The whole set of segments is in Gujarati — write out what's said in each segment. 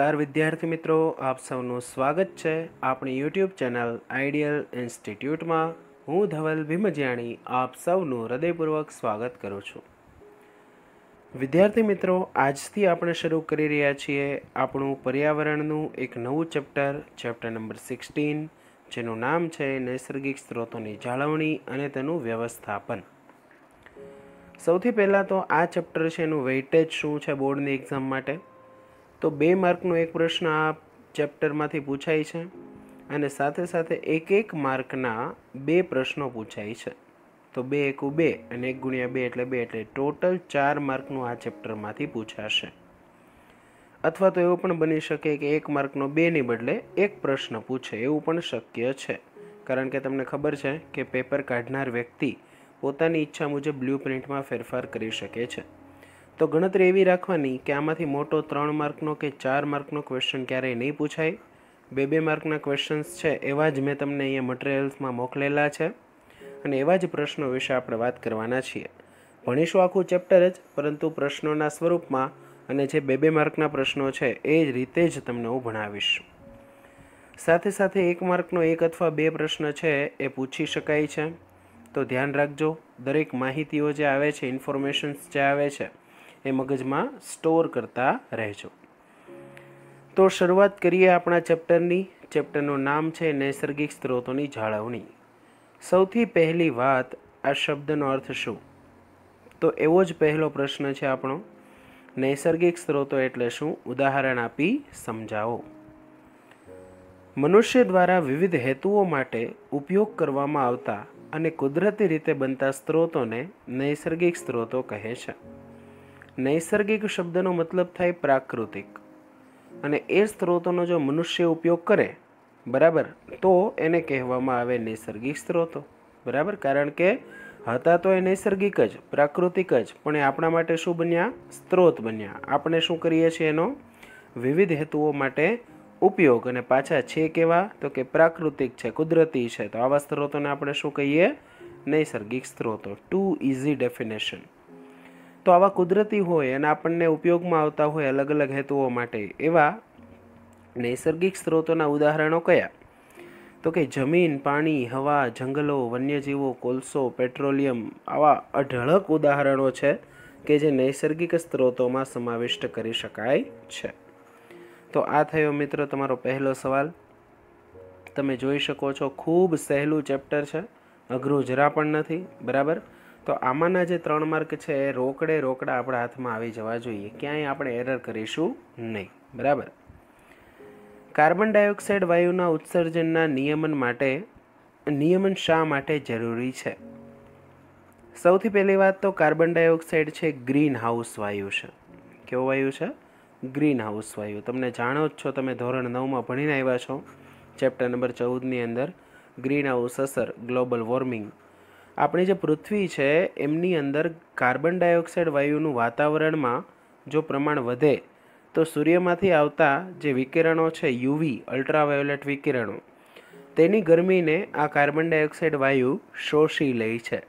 નમસ્કાર વિદ્યાર્થી મિત્રો આપ સૌનું સ્વાગત છે આપણી યુટ્યુબ ચેનલ આઈડિયલ ઇન્સ્ટિટ્યૂટમાં હું ધવલ ભીમજ્યાણી આપ સૌનું હૃદયપૂર્વક સ્વાગત કરું છું વિદ્યાર્થી મિત્રો આજથી આપણે શરૂ કરી રહ્યા છીએ આપણું પર્યાવરણનું એક નવું ચેપ્ટર ચેપ્ટર નંબર સિક્સટીન જેનું નામ છે નૈસર્ગિક સ્ત્રોતોની જાળવણી અને તેનું વ્યવસ્થાપન સૌથી પહેલાં તો આ ચેપ્ટર છે એનું વેઇટેજ શું છે બોર્ડની એક્ઝામ માટે તો બે માર્કનો એક પ્રશ્ન આ ચેપ્ટરમાંથી પૂછાય છે અને સાથે સાથે એક એક માર્કના બે પ્રશ્નો પૂછાય છે તો બે એકુ બે અને એક ગુણ્યા બે એટલે બે એટલે ટોટલ ચાર માર્કનું આ ચેપ્ટરમાંથી પૂછાશે અથવા તો એવું પણ બની શકે કે એક માર્કનો બેની બદલે એક પ્રશ્ન પૂછે એવું પણ શક્ય છે કારણ કે તમને ખબર છે કે પેપર કાઢનાર વ્યક્તિ પોતાની ઈચ્છા મુજબ બ્લુ પ્રિન્ટમાં ફેરફાર કરી શકે છે તો ગણતરી એવી રાખવાની કે આમાંથી મોટો ત્રણ માર્કનો કે ચાર માર્કનો ક્વેશ્ચન ક્યારેય નહીં પૂછાય બે બે માર્કના ક્વેશ્ચન્સ છે એવા જ મેં તમને અહીંયા મટીરિયલ્સમાં મોકલેલા છે અને એવા જ પ્રશ્નો વિશે આપણે વાત કરવાના છીએ ભણીશું આખું ચેપ્ટર જ પરંતુ પ્રશ્નોના સ્વરૂપમાં અને જે બે બે માર્કના પ્રશ્નો છે એ જ રીતે જ તમને હું ભણાવીશ સાથે સાથે એક માર્કનો એક અથવા બે પ્રશ્ન છે એ પૂછી શકાય છે તો ધ્યાન રાખજો દરેક માહિતીઓ જે આવે છે ઇન્ફોર્મેશન્સ જે આવે છે એ મગજમાં સ્ટોર કરતા રહેજો તો શરૂઆત કરીએ આપણા ચેપ્ટરની ચેપ્ટરનું નામ છે નૈસર્ગિક સ્ત્રોતોની જાળવણી સૌથી પહેલી વાત આ શબ્દનો અર્થ શું તો એવો જ પહેલો પ્રશ્ન છે આપણો નૈસર્ગિક સ્ત્રોતો એટલે શું ઉદાહરણ આપી સમજાવો મનુષ્ય દ્વારા વિવિધ હેતુઓ માટે ઉપયોગ કરવામાં આવતા અને કુદરતી રીતે બનતા સ્ત્રોતોને નૈસર્ગિક સ્ત્રોતો કહે છે નૈસર્ગિક શબ્દનો મતલબ થાય પ્રાકૃતિક અને એ સ્ત્રોતોનો જો મનુષ્ય ઉપયોગ કરે બરાબર તો એને કહેવામાં આવે નૈસર્ગિક સ્ત્રોતો બરાબર કારણ કે હતા તો એ નૈસર્ગિક જ પ્રાકૃતિક જ પણ એ આપણા માટે શું બન્યા સ્ત્રોત બન્યા આપણે શું કરીએ છીએ એનો વિવિધ હેતુઓ માટે ઉપયોગ અને પાછા છે કેવા તો કે પ્રાકૃતિક છે કુદરતી છે તો આવા સ્ત્રોતોને આપણે શું કહીએ નૈસર્ગિક સ્ત્રોતો ટુ ઇઝી ડેફિનેશન તો આવા કુદરતી હોય અને આપણને ઉપયોગમાં આવતા હોય અલગ અલગ હેતુઓ માટે એવા નૈસર્ગિક સ્ત્રોતોના ઉદાહરણો કયા તો કે જમીન પાણી હવા જંગલો વન્યજીવો કોલસો પેટ્રોલિયમ આવા અઢળક ઉદાહરણો છે કે જે નૈસર્ગિક સ્ત્રોતોમાં સમાવિષ્ટ કરી શકાય છે તો આ થયો મિત્ર તમારો પહેલો સવાલ તમે જોઈ શકો છો ખૂબ સહેલું ચેપ્ટર છે અઘરું જરા પણ નથી બરાબર તો આમાંના જે ત્રણ માર્ક છે એ રોકડે રોકડા આપણા હાથમાં આવી જવા જોઈએ ક્યાંય આપણે એરર કરીશું નહીં બરાબર કાર્બન ડાયોક્સાઇડ વાયુના ઉત્સર્જનના નિયમન માટે નિયમન શા માટે જરૂરી છે સૌથી પહેલી વાત તો કાર્બન ડાયોક્સાઇડ છે ગ્રીન હાઉસ વાયુ છે કેવો વાયુ છે ગ્રીન હાઉસ વાયુ તમને જાણો જ છો તમે ધોરણ નવમાં ભણીને આવ્યા છો ચેપ્ટર નંબર ચૌદની અંદર ગ્રીન હાઉસ અસર ગ્લોબલ વોર્મિંગ આપણી જે પૃથ્વી છે એમની અંદર કાર્બન ડાયોક્સાઇડ વાયુનું વાતાવરણમાં જો પ્રમાણ વધે તો સૂર્યમાંથી આવતા જે વિકિરણો છે યુવી અલ્ટ્રાવાયોલેટ વિકિરણો તેની ગરમીને આ કાર્બન ડાયોક્સાઇડ વાયુ શોષી લે છે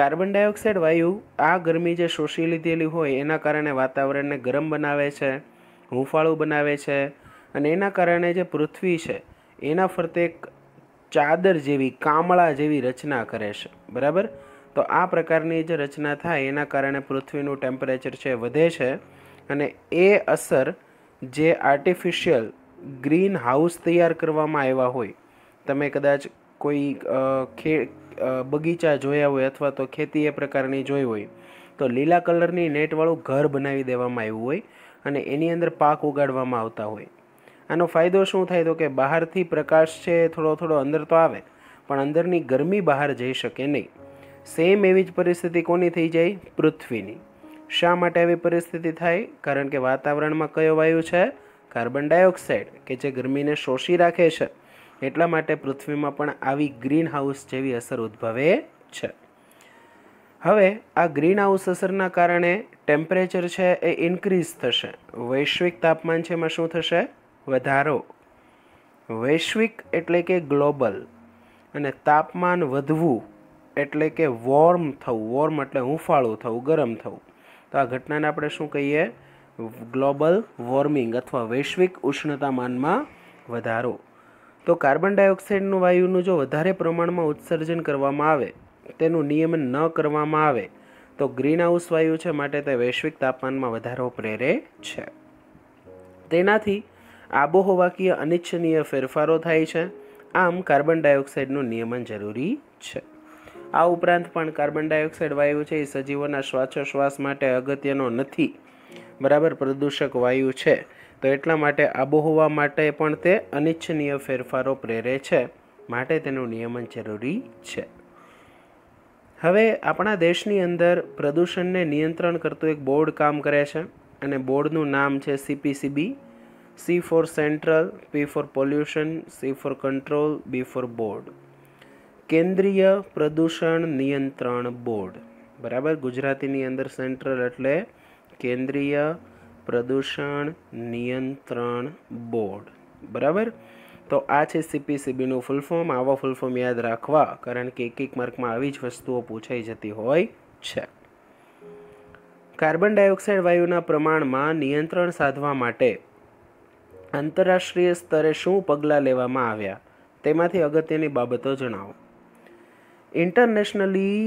કાર્બન ડાયોક્સાઇડ વાયુ આ ગરમી જે શોષી લીધેલી હોય એના કારણે વાતાવરણને ગરમ બનાવે છે હૂંફાળું બનાવે છે અને એના કારણે જે પૃથ્વી છે એના ફરતે એક ચાદર જેવી કામળા જેવી રચના કરે છે બરાબર તો આ પ્રકારની જે રચના થાય એના કારણે પૃથ્વીનું ટેમ્પરેચર છે વધે છે અને એ અસર જે આર્ટિફિશિયલ ગ્રીન હાઉસ તૈયાર કરવામાં આવ્યા હોય તમે કદાચ કોઈ ખે બગીચા જોયા હોય અથવા તો ખેતી એ પ્રકારની જોઈ હોય તો લીલા કલરની નેટવાળું ઘર બનાવી દેવામાં આવ્યું હોય અને એની અંદર પાક ઉગાડવામાં આવતા હોય આનો ફાયદો શું થાય તો કે બહારથી પ્રકાશ છે થોડો થોડો અંદર તો આવે પણ અંદરની ગરમી બહાર જઈ શકે નહીં સેમ એવી જ પરિસ્થિતિ કોની થઈ જાય પૃથ્વીની શા માટે આવી પરિસ્થિતિ થાય કારણ કે વાતાવરણમાં કયો વાયુ છે કાર્બન ડાયોક્સાઇડ કે જે ગરમીને શોષી રાખે છે એટલા માટે પૃથ્વીમાં પણ આવી ગ્રીન હાઉસ જેવી અસર ઉદ્ભવે છે હવે આ ગ્રીન હાઉસ અસરના કારણે ટેમ્પરેચર છે એ ઇન્ક્રીઝ થશે વૈશ્વિક તાપમાન છે એમાં શું થશે વધારો વૈશ્વિક એટલે કે ગ્લોબલ અને તાપમાન વધવું એટલે કે વોર્મ થવું વોર્મ એટલે હુંફાળું થવું ગરમ થવું તો આ ઘટનાને આપણે શું કહીએ ગ્લોબલ વોર્મિંગ અથવા વૈશ્વિક ઉષ્ણતામાનમાં વધારો તો કાર્બન ડાયોક્સાઇડનું વાયુનું જો વધારે પ્રમાણમાં ઉત્સર્જન કરવામાં આવે તેનું નિયમન ન કરવામાં આવે તો ગ્રીનહાઉસ વાયુ છે માટે તે વૈશ્વિક તાપમાનમાં વધારો પ્રેરે છે તેનાથી આબોહવાકીય અનિચ્છનીય ફેરફારો થાય છે આમ કાર્બન ડાયોક્સાઇડનું નિયમન જરૂરી છે આ ઉપરાંત પણ કાર્બન ડાયોક્સાઇડ વાયુ છે એ સજીવોના શ્વાસોશ્વાસ માટે અગત્યનો નથી બરાબર પ્રદૂષક વાયુ છે તો એટલા માટે આબોહવા માટે પણ તે અનિચ્છનીય ફેરફારો પ્રેરે છે માટે તેનું નિયમન જરૂરી છે હવે આપણા દેશની અંદર પ્રદૂષણને નિયંત્રણ કરતું એક બોર્ડ કામ કરે છે અને બોર્ડનું નામ છે CPCB C for central, P for pollution, C for control, B for board. કેન્દ્રીય પ્રદૂષણ નિયંત્રણ બોર્ડ બરાબર ગુજરાતીની અંદર સેન્ટ્રલ એટલે કેન્દ્રીય પ્રદૂષણ નિયંત્રણ બોર્ડ બરાબર તો આ છે સીપીસીબીનું ફૂલ ફોર્મ આવો ફૂલ ફોર્મ યાદ રાખવા કારણ કે એક એક માર્કમાં આવી જ વસ્તુઓ પૂછાઈ જતી હોય છે કાર્બન ડાયોક્સાઇડ વાયુના પ્રમાણમાં નિયંત્રણ સાધવા માટે આંતરરાષ્ટ્રીય સ્તરે શું પગલાં લેવામાં આવ્યા તેમાંથી અગત્યની બાબતો જણાવો ઇન્ટરનેશનલી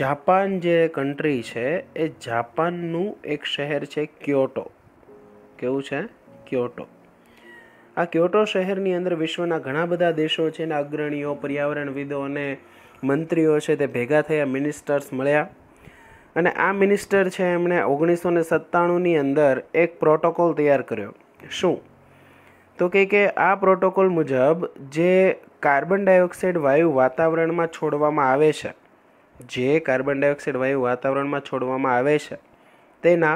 જાપાન જે કન્ટ્રી છે એ જાપાનનું એક શહેર છે ક્યોટો કેવું છે ક્યોટો આ ક્યોટો શહેરની અંદર વિશ્વના ઘણા બધા દેશો છે અને અગ્રણીઓ પર્યાવરણવિદો અને મંત્રીઓ છે તે ભેગા થયા મિનિસ્ટર્સ મળ્યા અને આ મિનિસ્ટર છે એમણે ઓગણીસો ને સત્તાણુંની અંદર એક પ્રોટોકોલ તૈયાર કર્યો શું તો કે કે આ પ્રોટોકોલ મુજબ જે કાર્બન ડાયોક્સાઇડ વાયુ વાતાવરણમાં છોડવામાં આવે છે જે કાર્બન ડાયોક્સાઇડ વાયુ વાતાવરણમાં છોડવામાં આવે છે તેના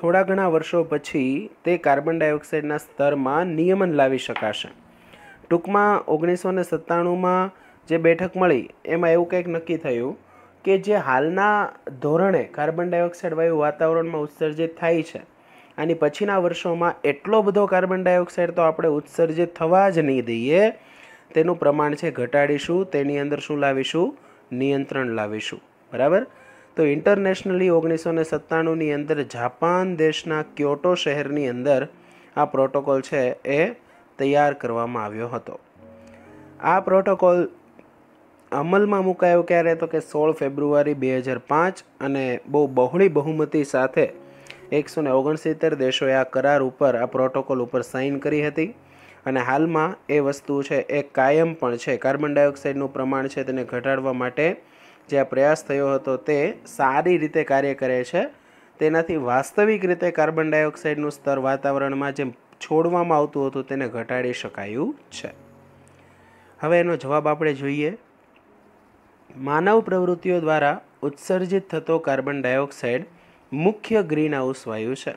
થોડા ઘણા વર્ષો પછી તે કાર્બન ડાયોક્સાઇડના સ્તરમાં નિયમન લાવી શકાશે ટૂંકમાં ઓગણીસો ને સત્તાણુંમાં જે બેઠક મળી એમાં એવું કંઈક નક્કી થયું કે જે હાલના ધોરણે કાર્બન ડાયોક્સાઇડ વાયુ વાતાવરણમાં ઉત્સર્જિત થાય છે આની પછીના વર્ષોમાં એટલો બધો કાર્બન ડાયોક્સાઇડ તો આપણે ઉત્સર્જિત થવા જ નહીં દઈએ તેનું પ્રમાણ છે ઘટાડીશું તેની અંદર શું લાવીશું નિયંત્રણ લાવીશું બરાબર તો ઇન્ટરનેશનલી ઓગણીસો ને સત્તાણુંની અંદર જાપાન દેશના ક્યોટો શહેરની અંદર આ પ્રોટોકોલ છે એ તૈયાર કરવામાં આવ્યો હતો આ પ્રોટોકોલ અમલમાં મુકાયો ક્યારે તો કે સોળ ફેબ્રુઆરી બે હજાર પાંચ અને બહુ બહોળી બહુમતી સાથે એકસો ને ઓગણસિત્તેર દેશોએ આ કરાર ઉપર આ પ્રોટોકોલ ઉપર સાઇન કરી હતી અને હાલમાં એ વસ્તુ છે એ કાયમ પણ છે કાર્બન ડાયોક્સાઇડનું પ્રમાણ છે તેને ઘટાડવા માટે જે આ પ્રયાસ થયો હતો તે સારી રીતે કાર્ય કરે છે તેનાથી વાસ્તવિક રીતે કાર્બન ડાયોક્સાઇડનું સ્તર વાતાવરણમાં જેમ છોડવામાં આવતું હતું તેને ઘટાડી શકાયું છે હવે એનો જવાબ આપણે જોઈએ માનવ પ્રવૃત્તિઓ દ્વારા ઉત્સર્જિત થતો કાર્બન ડાયોક્સાઇડ મુખ્ય ગ્રીનહાઉસ વાયુ છે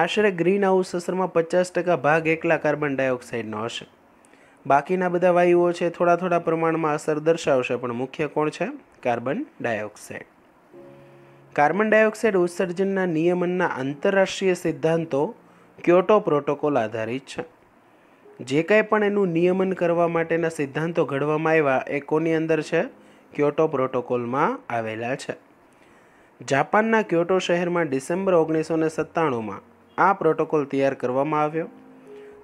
આશરે ગ્રીનહાઉસ અસરમાં પચાસ ટકા ભાગ એકલા કાર્બન ડાયોક્સાઇડનો હશે બાકીના બધા વાયુઓ છે થોડા થોડા પ્રમાણમાં અસર દર્શાવશે પણ મુખ્ય કોણ છે કાર્બન ડાયોક્સાઇડ કાર્બન ડાયોક્સાઇડ ઉત્સર્જનના નિયમનના આંતરરાષ્ટ્રીય સિદ્ધાંતો ક્યોટો પ્રોટોકોલ આધારિત છે જે કાંઈ પણ એનું નિયમન કરવા માટેના સિદ્ધાંતો ઘડવામાં આવ્યા એ કોની અંદર છે ક્યોટો પ્રોટોકોલમાં આવેલા છે જાપાનના ક્યોટો શહેરમાં ડિસેમ્બર ઓગણીસો ને સત્તાણુંમાં આ પ્રોટોકોલ તૈયાર કરવામાં આવ્યો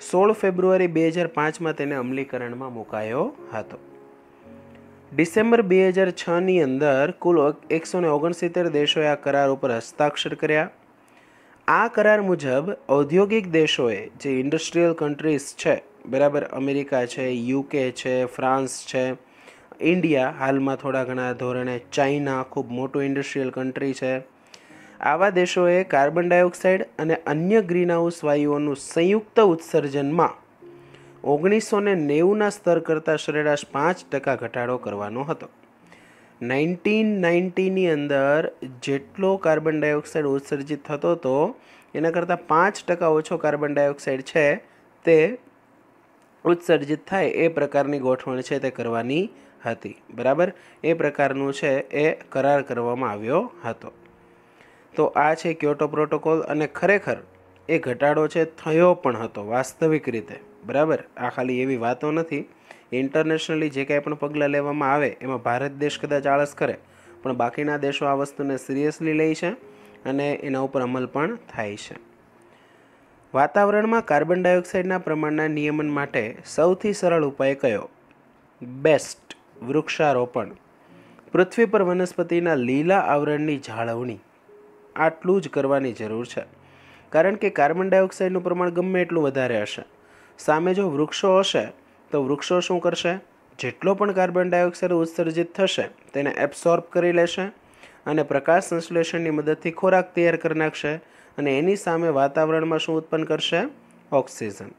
સોળ ફેબ્રુઆરી બે હજાર પાંચમાં તેને અમલીકરણમાં મુકાયો હતો ડિસેમ્બર બે હજાર છની અંદર કુલ એકસો ને ઓગણસિત્તેર દેશોએ આ કરાર ઉપર હસ્તાક્ષર કર્યા આ કરાર મુજબ ઔદ્યોગિક દેશોએ જે ઇન્ડસ્ટ્રીયલ કન્ટ્રીઝ છે બરાબર અમેરિકા છે યુકે છે ફ્રાન્સ છે ઇન્ડિયા હાલમાં થોડા ઘણા ધોરણે ચાઇના ખૂબ મોટું ઇન્ડસ્ટ્રીયલ કન્ટ્રી છે આવા દેશોએ કાર્બન ડાયોક્સાઇડ અને અન્ય ગ્રીનહાઉસ વાયુઓનું સંયુક્ત ઉત્સર્જનમાં ઓગણીસો ને નેવુંના સ્તર કરતાં સરેરાશ પાંચ ટકા ઘટાડો કરવાનો હતો નાઇન્ટીન નાઇન્ટીની અંદર જેટલો કાર્બન ડાયોક્સાઇડ ઉત્સર્જિત થતો હતો એના કરતાં પાંચ ટકા ઓછો કાર્બન ડાયોક્સાઇડ છે તે ઉત્સર્જિત થાય એ પ્રકારની ગોઠવણ છે તે કરવાની હતી બરાબર એ પ્રકારનું છે એ કરાર કરવામાં આવ્યો હતો તો આ છે ક્યોટો પ્રોટોકોલ અને ખરેખર એ ઘટાડો છે થયો પણ હતો વાસ્તવિક રીતે બરાબર આ ખાલી એવી વાતો નથી ઇન્ટરનેશનલી જે કાંઈ પણ પગલાં લેવામાં આવે એમાં ભારત દેશ કદાચ આળસ કરે પણ બાકીના દેશો આ વસ્તુને સિરિયસલી લે છે અને એના ઉપર અમલ પણ થાય છે વાતાવરણમાં કાર્બન ડાયોક્સાઇડના પ્રમાણના નિયમન માટે સૌથી સરળ ઉપાય કયો બેસ્ટ વૃક્ષારોપણ પૃથ્વી પર વનસ્પતિના લીલા આવરણની જાળવણી આટલું જ કરવાની જરૂર છે કારણ કે કાર્બન ડાયોક્સાઇડનું પ્રમાણ ગમે એટલું વધારે હશે સામે જો વૃક્ષો હશે તો વૃક્ષો શું કરશે જેટલો પણ કાર્બન ડાયોક્સાઇડ ઉત્સર્જિત થશે તેને એબ્સોર્બ કરી લેશે અને પ્રકાશ સંશ્લેષણની મદદથી ખોરાક તૈયાર કરી નાખશે અને એની સામે વાતાવરણમાં શું ઉત્પન્ન કરશે ઓક્સિજન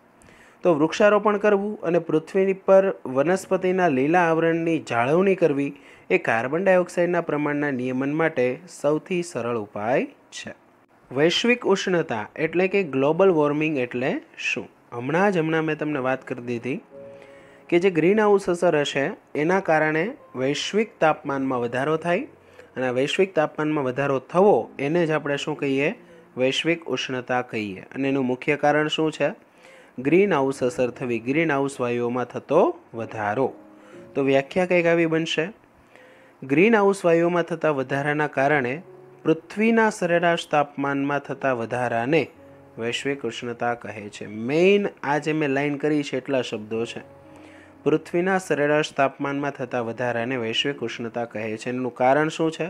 તો વૃક્ષારોપણ કરવું અને પૃથ્વી પર વનસ્પતિના લીલા આવરણની જાળવણી કરવી એ કાર્બન ડાયોક્સાઇડના પ્રમાણના નિયમન માટે સૌથી સરળ ઉપાય છે વૈશ્વિક ઉષ્ણતા એટલે કે ગ્લોબલ વોર્મિંગ એટલે શું હમણાં જ હમણાં મેં તમને વાત કરી દીધી કે જે ગ્રીન હાઉસ અસર હશે એના કારણે વૈશ્વિક તાપમાનમાં વધારો થાય અને વૈશ્વિક તાપમાનમાં વધારો થવો એને જ આપણે શું કહીએ વૈશ્વિક ઉષ્ણતા કહીએ અને એનું મુખ્ય કારણ શું છે ગ્રીન હાઉસ અસર થવી ગ્રીન હાઉસ વાયુઓમાં થતો વધારો તો વ્યાખ્યા કંઈક આવી બનશે ગ્રીન હાઉસ વાયુઓમાં થતા વધારાના કારણે પૃથ્વીના સરેરાશ તાપમાનમાં થતા વધારાને વૈશ્વિક ઉષ્ણતા કહે છે મેઇન આ જે મેં લાઇન કરી છે એટલા શબ્દો છે પૃથ્વીના સરેરાશ તાપમાનમાં થતા વધારાને વૈશ્વિક ઉષ્ણતા કહે છે એનું કારણ શું છે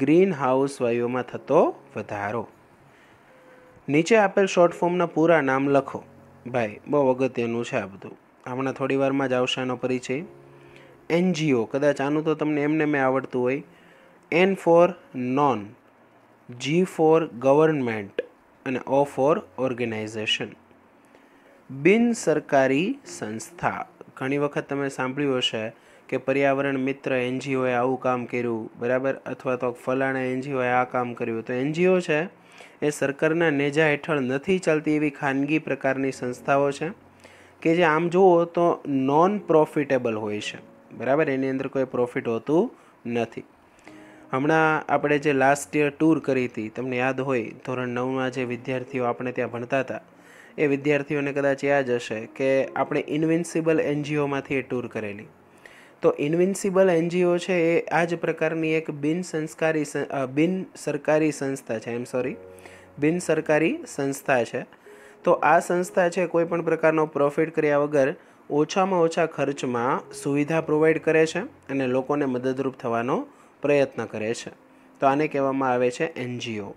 ગ્રીન હાઉસ વાયુઓમાં થતો વધારો નીચે આપેલ શોર્ટ ફોર્મના પૂરા નામ લખો ભાઈ બહુ અગત્યનું છે આ બધું હમણાં થોડી વારમાં જ આવશે આનો પરિચય એનજીઓ કદાચ આનું તો તમને એમને મેં આવડતું હોય N for non G for government અને ઓ ફોર ઓર્ગેનાઇઝેશન બિન સરકારી સંસ્થા ઘણી વખત તમે સાંભળ્યું હશે કે પર્યાવરણ મિત્ર એનજીઓએ આવું કામ કર્યું બરાબર અથવા તો ફલાણા એનજીઓએ આ કામ કર્યું તો એનજીઓ છે એ સરકારના નેજા હેઠળ નથી ચાલતી એવી ખાનગી પ્રકારની સંસ્થાઓ છે કે જે આમ જુઓ તો નોન પ્રોફિટેબલ હોય છે બરાબર એની અંદર કોઈ પ્રોફિટ હોતું નથી હમણાં આપણે જે લાસ્ટ યર ટૂર કરી હતી તમને યાદ હોય ધોરણ નવમાં જે વિદ્યાર્થીઓ આપણે ત્યાં ભણતા હતા એ વિદ્યાર્થીઓને કદાચ યાદ હશે કે આપણે ઇન્વિન્સિબલ એનજીઓમાંથી એ ટૂર કરેલી તો ઇન્વિન્સિબલ એનજીઓ છે એ આ જ પ્રકારની એક બિન સંસ્કારી બિન સરકારી સંસ્થા છે એમ સોરી બિન સરકારી સંસ્થા છે તો આ સંસ્થા છે કોઈપણ પ્રકારનો પ્રોફિટ કર્યા વગર ઓછામાં ઓછા ખર્ચમાં સુવિધા પ્રોવાઈડ કરે છે અને લોકોને મદદરૂપ થવાનો પ્રયત્ન કરે છે તો આને કહેવામાં આવે છે એનજીઓ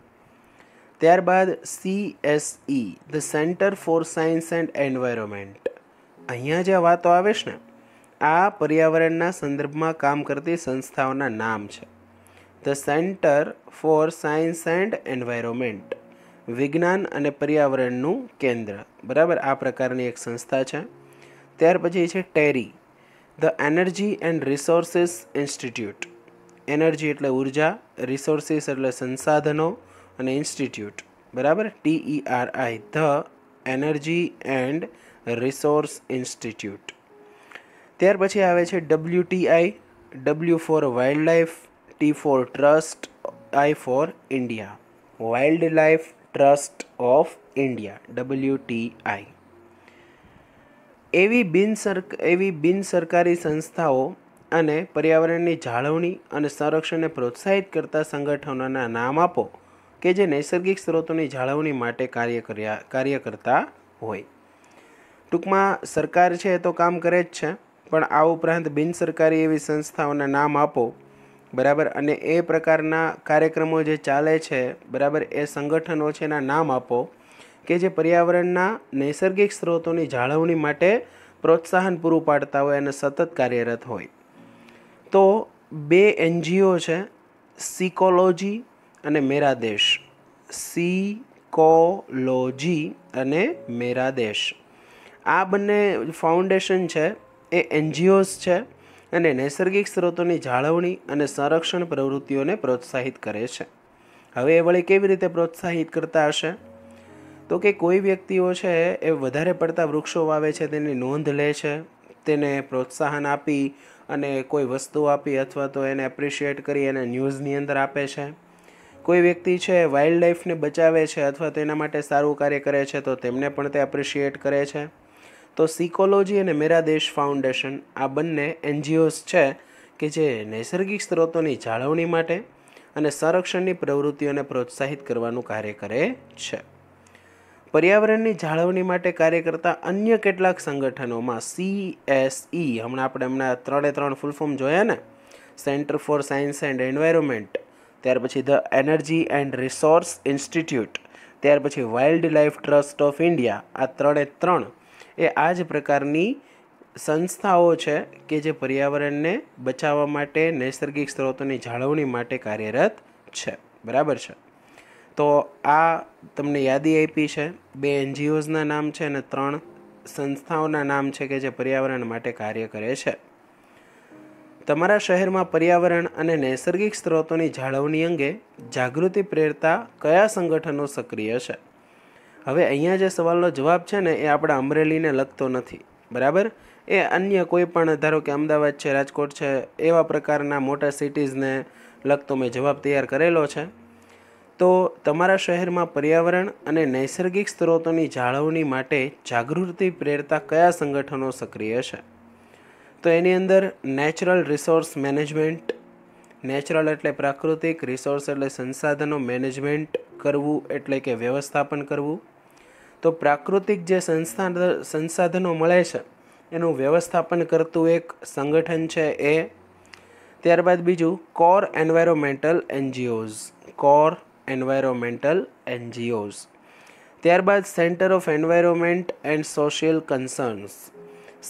ત્યારબાદ CSE the Centre for Science and Environment અહીંયા જે વાતો આવે છે ને આ પર્યાવરણના સંદર્ભમાં કામ કરતી સંસ્થાઓના નામ છે the Centre for Science and Environment વિજ્ઞાન અને પર્યાવરણનું કેન્દ્ર બરાબર આ પ્રકારની એક સંસ્થા છે ત્યાર પછી છે TERI the Energy and Resources Institute energy એટલે ઉર્જા રિસોર્સિસ એટલે સંસાધનો અને ઇન્સ્ટિટ્યૂટ બરાબર TE I the Energy and Resource Institute ત્યાર પછી આવે છે WTI W for wildlife T for trust I for India Wildlife Trust of India WTI એવી બિન સરક એવી બિન સરકારી સંસ્થાઓ અને પર્યાવરણની જાળવણી અને સંરક્ષણને પ્રોત્સાહિત કરતા સંગઠનોના નામ આપો કે જે નૈસર્ગિક સ્ત્રોતોની જાળવણી માટે કાર્ય કર્યા કાર્ય કરતા હોય ટૂંકમાં સરકાર છે એ તો કામ કરે જ છે પણ આ ઉપરાંત બિનસરકારી એવી સંસ્થાઓના નામ આપો બરાબર અને એ પ્રકારના કાર્યક્રમો જે ચાલે છે બરાબર એ સંગઠનો છે એના નામ આપો કે જે પર્યાવરણના નૈસર્ગિક સ્ત્રોતોની જાળવણી માટે પ્રોત્સાહન પૂરું પાડતા હોય અને સતત કાર્યરત હોય તો બે એનજીઓ છે સિકોલોજી અને મેરા દેશ સી કોલોજી અને મેરા દેશ આ બંને ફાઉન્ડેશન છે એ એનજીઓસ છે અને નૈસર્ગિક સ્ત્રોતોની જાળવણી અને સંરક્ષણ પ્રવૃત્તિઓને પ્રોત્સાહિત કરે છે હવે એ વળી કેવી રીતે પ્રોત્સાહિત કરતા હશે તો કે કોઈ વ્યક્તિઓ છે એ વધારે પડતા વૃક્ષો વાવે છે તેની નોંધ લે છે તેને પ્રોત્સાહન આપી અને કોઈ વસ્તુ આપી અથવા તો એને એપ્રિશિએટ કરી એને ન્યૂઝની અંદર આપે છે કોઈ વ્યક્તિ છે વાઇલ્ડ લાઈફને બચાવે છે અથવા તેના માટે સારું કાર્ય કરે છે તો તેમને પણ તે એપ્રિશિએટ કરે છે તો સિકોલોજી અને મેરા દેશ ફાઉન્ડેશન આ બંને એનજીઓસ છે કે જે નૈસર્ગિક સ્ત્રોતોની જાળવણી માટે અને સંરક્ષણની પ્રવૃત્તિઓને પ્રોત્સાહિત કરવાનું કાર્ય કરે છે પર્યાવરણની જાળવણી માટે કાર્ય કરતા અન્ય કેટલાક સંગઠનોમાં સીએસઈ e, હમણાં આપણે હમણાં ત્રણે ત્રણ ફૂલ ફોર્મ જોયા ને Centre for Science and Environment ત્યાર પછી the Energy and Resource Institute ત્યાર પછી Wildlife Trust of India આ ત્રણે ત્રણ એ આ જ પ્રકારની સંસ્થાઓ છે કે જે પર્યાવરણને બચાવવા માટે નૈસર્ગિક સ્ત્રોતોની જાળવણી માટે કાર્યરત છે બરાબર છે તો આ તમને યાદી આપી છે બે એનજીઓઝના નામ છે અને ત્રણ સંસ્થાઓના નામ છે કે જે પર્યાવરણ માટે કાર્ય કરે છે તમારા શહેરમાં પર્યાવરણ અને નૈસર્ગિક સ્ત્રોતોની જાળવણી અંગે જાગૃતિ પ્રેરતા કયા સંગઠનો સક્રિય છે હવે અહીંયા જે સવાલનો જવાબ છે ને એ આપણા અમરેલીને લગતો નથી બરાબર એ અન્ય કોઈ પણ ધારો કે અમદાવાદ છે રાજકોટ છે એવા પ્રકારના મોટા સિટીઝને લગતો મેં જવાબ તૈયાર કરેલો છે તો તમારા શહેરમાં પર્યાવરણ અને નૈસર્ગિક સ્ત્રોતોની જાળવણી માટે જાગૃતિ પ્રેરતા કયા સંગઠનો સક્રિય છે તો એની અંદર નેચરલ રિસોર્સ મેનેજમેન્ટ નેચરલ એટલે પ્રાકૃતિક રિસોર્સ એટલે સંસાધનો મેનેજમેન્ટ કરવું એટલે કે વ્યવસ્થાપન કરવું તો પ્રાકૃતિક જે સંસ્થા સંસાધનો મળે છે એનું વ્યવસ્થાપન કરતું એક સંગઠન છે એ ત્યારબાદ બીજું core environmental NGOs core environmental NGOs ત્યારબાદ Centre of Environment and Social Concerns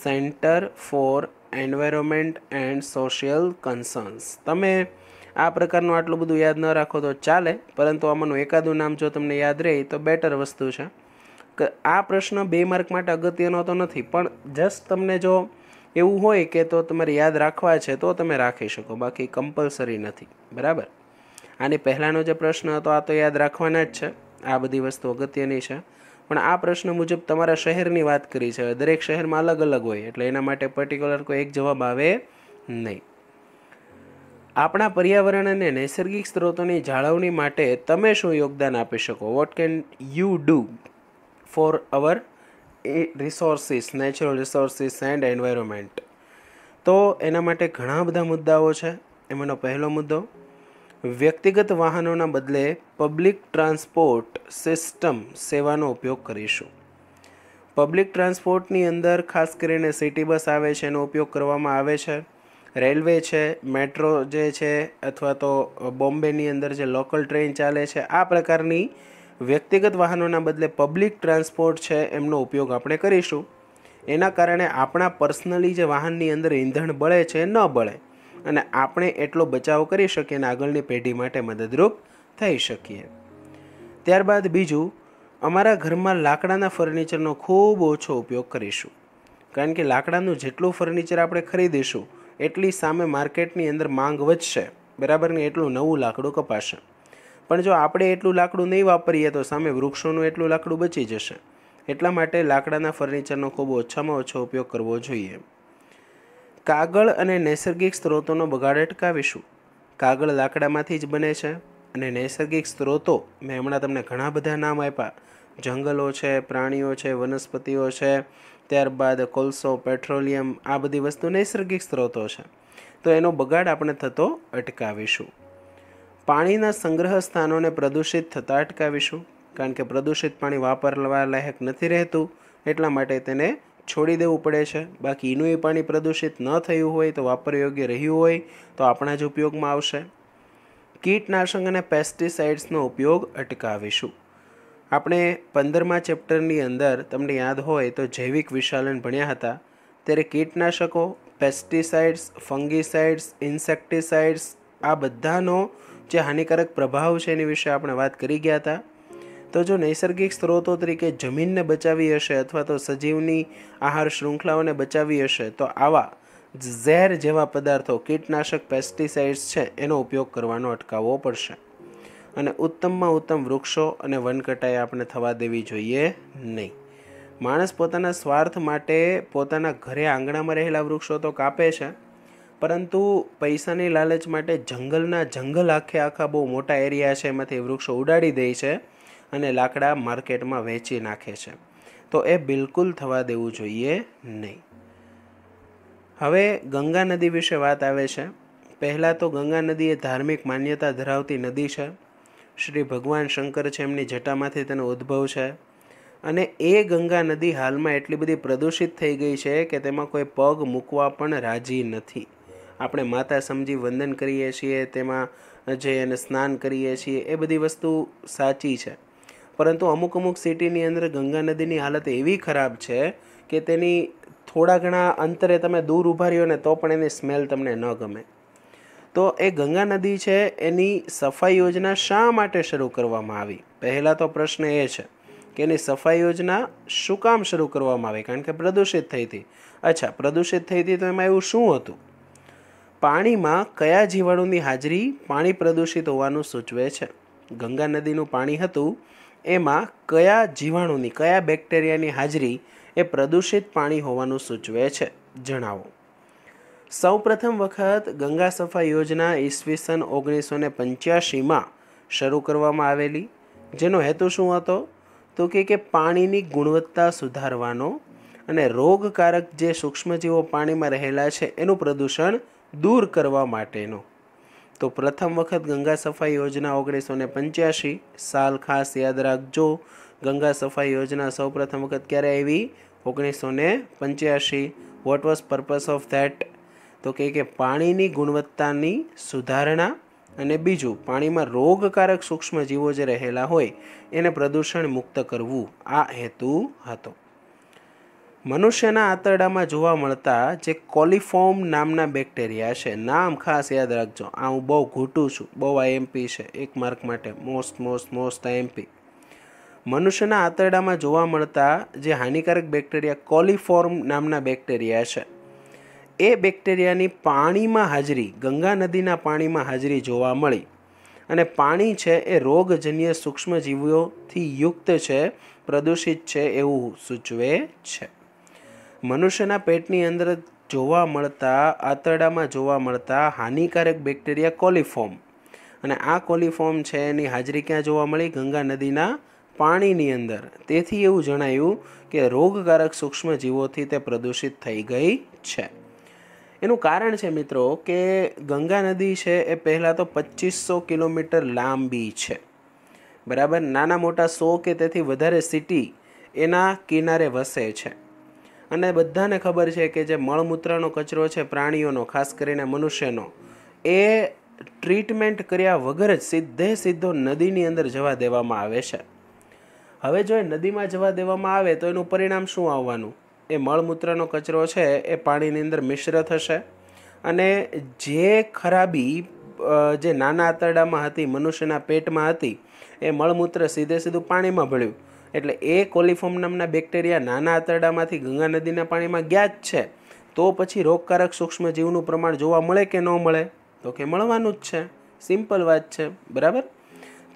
Centre for Environment and Social Concerns તમે આ પ્રકારનું આટલું બધું યાદ ન રાખો તો ચાલે પરંતુ આમાંનું એકાદું નામ જો તમને યાદ રહે તો બેટર વસ્તુ છે આ પ્રશ્ન બે માર્ક માટે અગત્યનો તો નથી પણ જસ્ટ તમને જો એવું હોય કે તો તમારે યાદ રાખવા છે તો તમે રાખી શકો બાકી કમ્પલસરી નથી બરાબર આની પહેલાંનો જે પ્રશ્ન હતો આ તો યાદ રાખવાના જ છે આ બધી વસ્તુ અગત્યની છે પણ આ પ્રશ્ન મુજબ તમારા શહેરની વાત કરી છે દરેક શહેરમાં અલગ અલગ હોય એટલે એના માટે પર્ટિક્યુલર કોઈ એક જવાબ આવે નહીં આપણા પર્યાવરણ અને નૈસર્ગિક સ્ત્રોતોની જાળવણી માટે તમે શું યોગદાન આપી શકો what can you do for our resources natural resources and environment તો એના માટે ઘણા બધા મુદ્દાઓ છે એમાંનો પહેલો મુદ્દો વ્યક્તિગત વાહનોના બદલે પબ્લિક ટ્રાન્સપોર્ટ સિસ્ટમ સેવાનો ઉપયોગ કરીશું પબ્લિક ટ્રાન્સપોર્ટની અંદર ખાસ કરીને સિટી બસ આવે છે એનો ઉપયોગ કરવામાં આવે છે રેલવે છે મેટ્રો જે છે અથવા તો બોમ્બેની અંદર જે લોકલ ટ્રેન ચાલે છે આ પ્રકારની વ્યક્તિગત વાહનોના બદલે પબ્લિક ટ્રાન્સપોર્ટ છે એમનો ઉપયોગ આપણે કરીશું એના કારણે આપણા પર્સનલી જે વાહનની અંદર ઈંધણ બળે છે ન બળે અને આપણે એટલો બચાવ કરી શકીએ અને આગળની પેઢી માટે મદદરૂપ થઈ શકીએ ત્યારબાદ બીજું અમારા ઘરમાં લાકડાના ફર્નિચરનો ખૂબ ઓછો ઉપયોગ કરીશું કારણ કે લાકડાનું જેટલું ફર્નિચર આપણે ખરીદીશું એટલી સામે માર્કેટની અંદર માંગ વધશે બરાબર ને એટલું નવું લાકડું કપાશે પણ જો આપણે એટલું લાકડું નહીં વાપરીએ તો સામે વૃક્ષોનું એટલું લાકડું બચી જશે એટલા માટે લાકડાના ફર્નિચરનો ખૂબ ઓછામાં ઓછો ઉપયોગ કરવો જોઈએ કાગળ અને નૈસર્ગિક સ્ત્રોતોનો બગાડ અટકાવીશું કાગળ લાકડામાંથી જ બને છે અને નૈસર્ગિક સ્ત્રોતો મેં હમણાં તમને ઘણા બધા નામ આપ્યા જંગલો છે પ્રાણીઓ છે વનસ્પતિઓ છે ત્યારબાદ કોલસો પેટ્રોલિયમ આ બધી વસ્તુ નૈસર્ગિક સ્ત્રોતો છે તો એનો બગાડ આપણે થતો અટકાવીશું પાણીના સંગ્રહ સ્થાનોને પ્રદૂષિત થતાં અટકાવીશું કારણ કે પ્રદૂષિત પાણી વાપરવા લાયક નથી રહેતું એટલા માટે તેને છોડી દેવું પડે છે બાકી એનું એ પાણી પ્રદૂષિત ન થયું હોય તો વાપરયોગ્ય રહ્યું હોય તો આપણા જ ઉપયોગમાં આવશે કીટનાશક અને પેસ્ટિસાઇડ્સનો ઉપયોગ અટકાવીશું આપણે પંદરમા ચેપ્ટરની અંદર તમને યાદ હોય તો જૈવિક વિશાલન ભણ્યા હતા ત્યારે કીટનાશકો પેસ્ટિસાઇડ્સ ફંગીસાઇડ્સ ઇન્સેક્ટિસાઇડ્સ આ બધાનો જે હાનિકારક પ્રભાવ છે એની વિશે આપણે વાત કરી ગયા હતા તો જો નૈસર્ગિક સ્ત્રોતો તરીકે જમીનને બચાવી હશે અથવા તો સજીવની આહાર શૃંખલાઓને બચાવી હશે તો આવા ઝેર જેવા પદાર્થો કીટનાશક પેસ્ટિસાઇડ્સ છે એનો ઉપયોગ કરવાનો અટકાવવો પડશે અને ઉત્તમમાં ઉત્તમ વૃક્ષો અને વનકટાઈ આપણે થવા દેવી જોઈએ નહીં માણસ પોતાના સ્વાર્થ માટે પોતાના ઘરે આંગણામાં રહેલા વૃક્ષો તો કાપે છે પરંતુ પૈસાની લાલચ માટે જંગલના જંગલ આખે આખા બહુ મોટા એરિયા છે એમાંથી વૃક્ષો ઉડાડી દે છે અને લાકડા માર્કેટમાં વેચી નાખે છે તો એ બિલકુલ થવા દેવું જોઈએ નહીં હવે ગંગા નદી વિશે વાત આવે છે પહેલાં તો ગંગા નદી એ ધાર્મિક માન્યતા ધરાવતી નદી છે શ્રી ભગવાન શંકર છે એમની જટામાંથી તેનો ઉદ્ભવ છે અને એ ગંગા નદી હાલમાં એટલી બધી પ્રદૂષિત થઈ ગઈ છે કે તેમાં કોઈ પગ મૂકવા પણ રાજી નથી આપણે માતા સમજી વંદન કરીએ છીએ તેમાં જે એને સ્નાન કરીએ છીએ એ બધી વસ્તુ સાચી છે પરંતુ અમુક અમુક સિટીની અંદર ગંગા નદીની હાલત એવી ખરાબ છે કે તેની થોડા ઘણા અંતરે તમે દૂર ઊભા રહ્યો ને તો પણ એની સ્મેલ તમને ન ગમે તો એ ગંગા નદી છે એની સફાઈ યોજના શા માટે શરૂ કરવામાં આવી પહેલાં તો પ્રશ્ન એ છે કે એની સફાઈ યોજના શું કામ શરૂ કરવામાં આવી કારણ કે પ્રદૂષિત થઈ હતી અચ્છા પ્રદૂષિત થઈ હતી તો એમાં એવું શું હતું પાણીમાં કયા જીવાણુની હાજરી પાણી પ્રદૂષિત હોવાનું સૂચવે છે ગંગા નદીનું પાણી હતું એમાં કયા જીવાણુની કયા બેક્ટેરિયાની હાજરી એ પ્રદૂષિત પાણી હોવાનું સૂચવે છે જણાવો સૌપ્રથમ વખત ગંગા સફાઈ યોજના ઈસવીસન ઓગણીસો ને પંચ્યાસીમાં શરૂ કરવામાં આવેલી જેનો હેતુ શું હતો તો કે કે પાણીની ગુણવત્તા સુધારવાનો અને રોગકારક જે સૂક્ષ્મજીવો પાણીમાં રહેલા છે એનું પ્રદૂષણ દૂર કરવા માટેનો તો પ્રથમ વખત ગંગા સફાઈ યોજના ઓગણીસો ને પંચ્યાસી સાલ ખાસ યાદ રાખજો ગંગા સફાઈ યોજના સૌ પ્રથમ વખત ક્યારે આવી ઓગણીસો ને પંચ્યાસી what was purpose of that તો કે કે પાણીની ગુણવત્તાની સુધારણા અને બીજું પાણીમાં રોગકારક સૂક્ષ્મજીવો જે રહેલા હોય એને પ્રદૂષણ મુક્ત કરવું આ હેતુ હતો મનુષ્યના આંતરડામાં જોવા મળતા જે કોલિફોર્મ નામના બેક્ટેરિયા છે નામ ખાસ યાદ રાખજો આ હું બહુ ઘૂંટું છું બહુ આઈએમપી છે એક માર્ક માટે મોસ્ટ મોસ્ટ મોસ્ટ આઈએમપી મનુષ્યના આંતરડામાં જોવા મળતા જે હાનિકારક બેક્ટેરિયા કોલિફોર્મ નામના બેક્ટેરિયા છે એ બેક્ટેરિયાની પાણીમાં હાજરી ગંગા નદીના પાણીમાં હાજરી જોવા મળી અને પાણી છે એ રોગજન્ય સૂક્ષ્મજીવીઓથી યુક્ત છે પ્રદૂષિત છે એવું સૂચવે છે મનુષ્યના પેટની અંદર જોવા મળતા આંતરડામાં જોવા મળતા હાનિકારક બેક્ટેરિયા કોલિફોર્મ અને આ કોલિફોર્મ છે એની હાજરી ક્યાં જોવા મળી ગંગા નદીના પાણીની અંદર તેથી એવું જણાયું કે રોગકારક સૂક્ષ્મજીવોથી તે પ્રદૂષિત થઈ ગઈ છે એનું કારણ છે મિત્રો કે ગંગા નદી છે એ પહેલાં તો પચીસો કિલોમીટર લાંબી છે બરાબર નાના મોટા સો કે તેથી વધારે સિટી એના કિનારે વસે છે અને બધાને ખબર છે કે જે મળમૂત્રનો કચરો છે પ્રાણીઓનો ખાસ કરીને મનુષ્યનો એ ટ્રીટમેન્ટ કર્યા વગર જ સીધે સીધો નદીની અંદર જવા દેવામાં આવે છે હવે જો એ નદીમાં જવા દેવામાં આવે તો એનું પરિણામ શું આવવાનું એ મળમૂત્રનો કચરો છે એ પાણીની અંદર મિશ્ર થશે અને જે ખરાબી જે નાના આંતરડામાં હતી મનુષ્યના પેટમાં હતી એ મળમૂત્ર સીધે સીધું પાણીમાં ભળ્યું એટલે એ કોલિફોર્મ નામના બેક્ટેરિયા નાના આંતરડામાંથી ગંગા નદીના પાણીમાં ગયા જ છે તો પછી રોગકારક સૂક્ષ્મજીવનું પ્રમાણ જોવા મળે કે ન મળે તો કે મળવાનું જ છે સિમ્પલ વાત છે બરાબર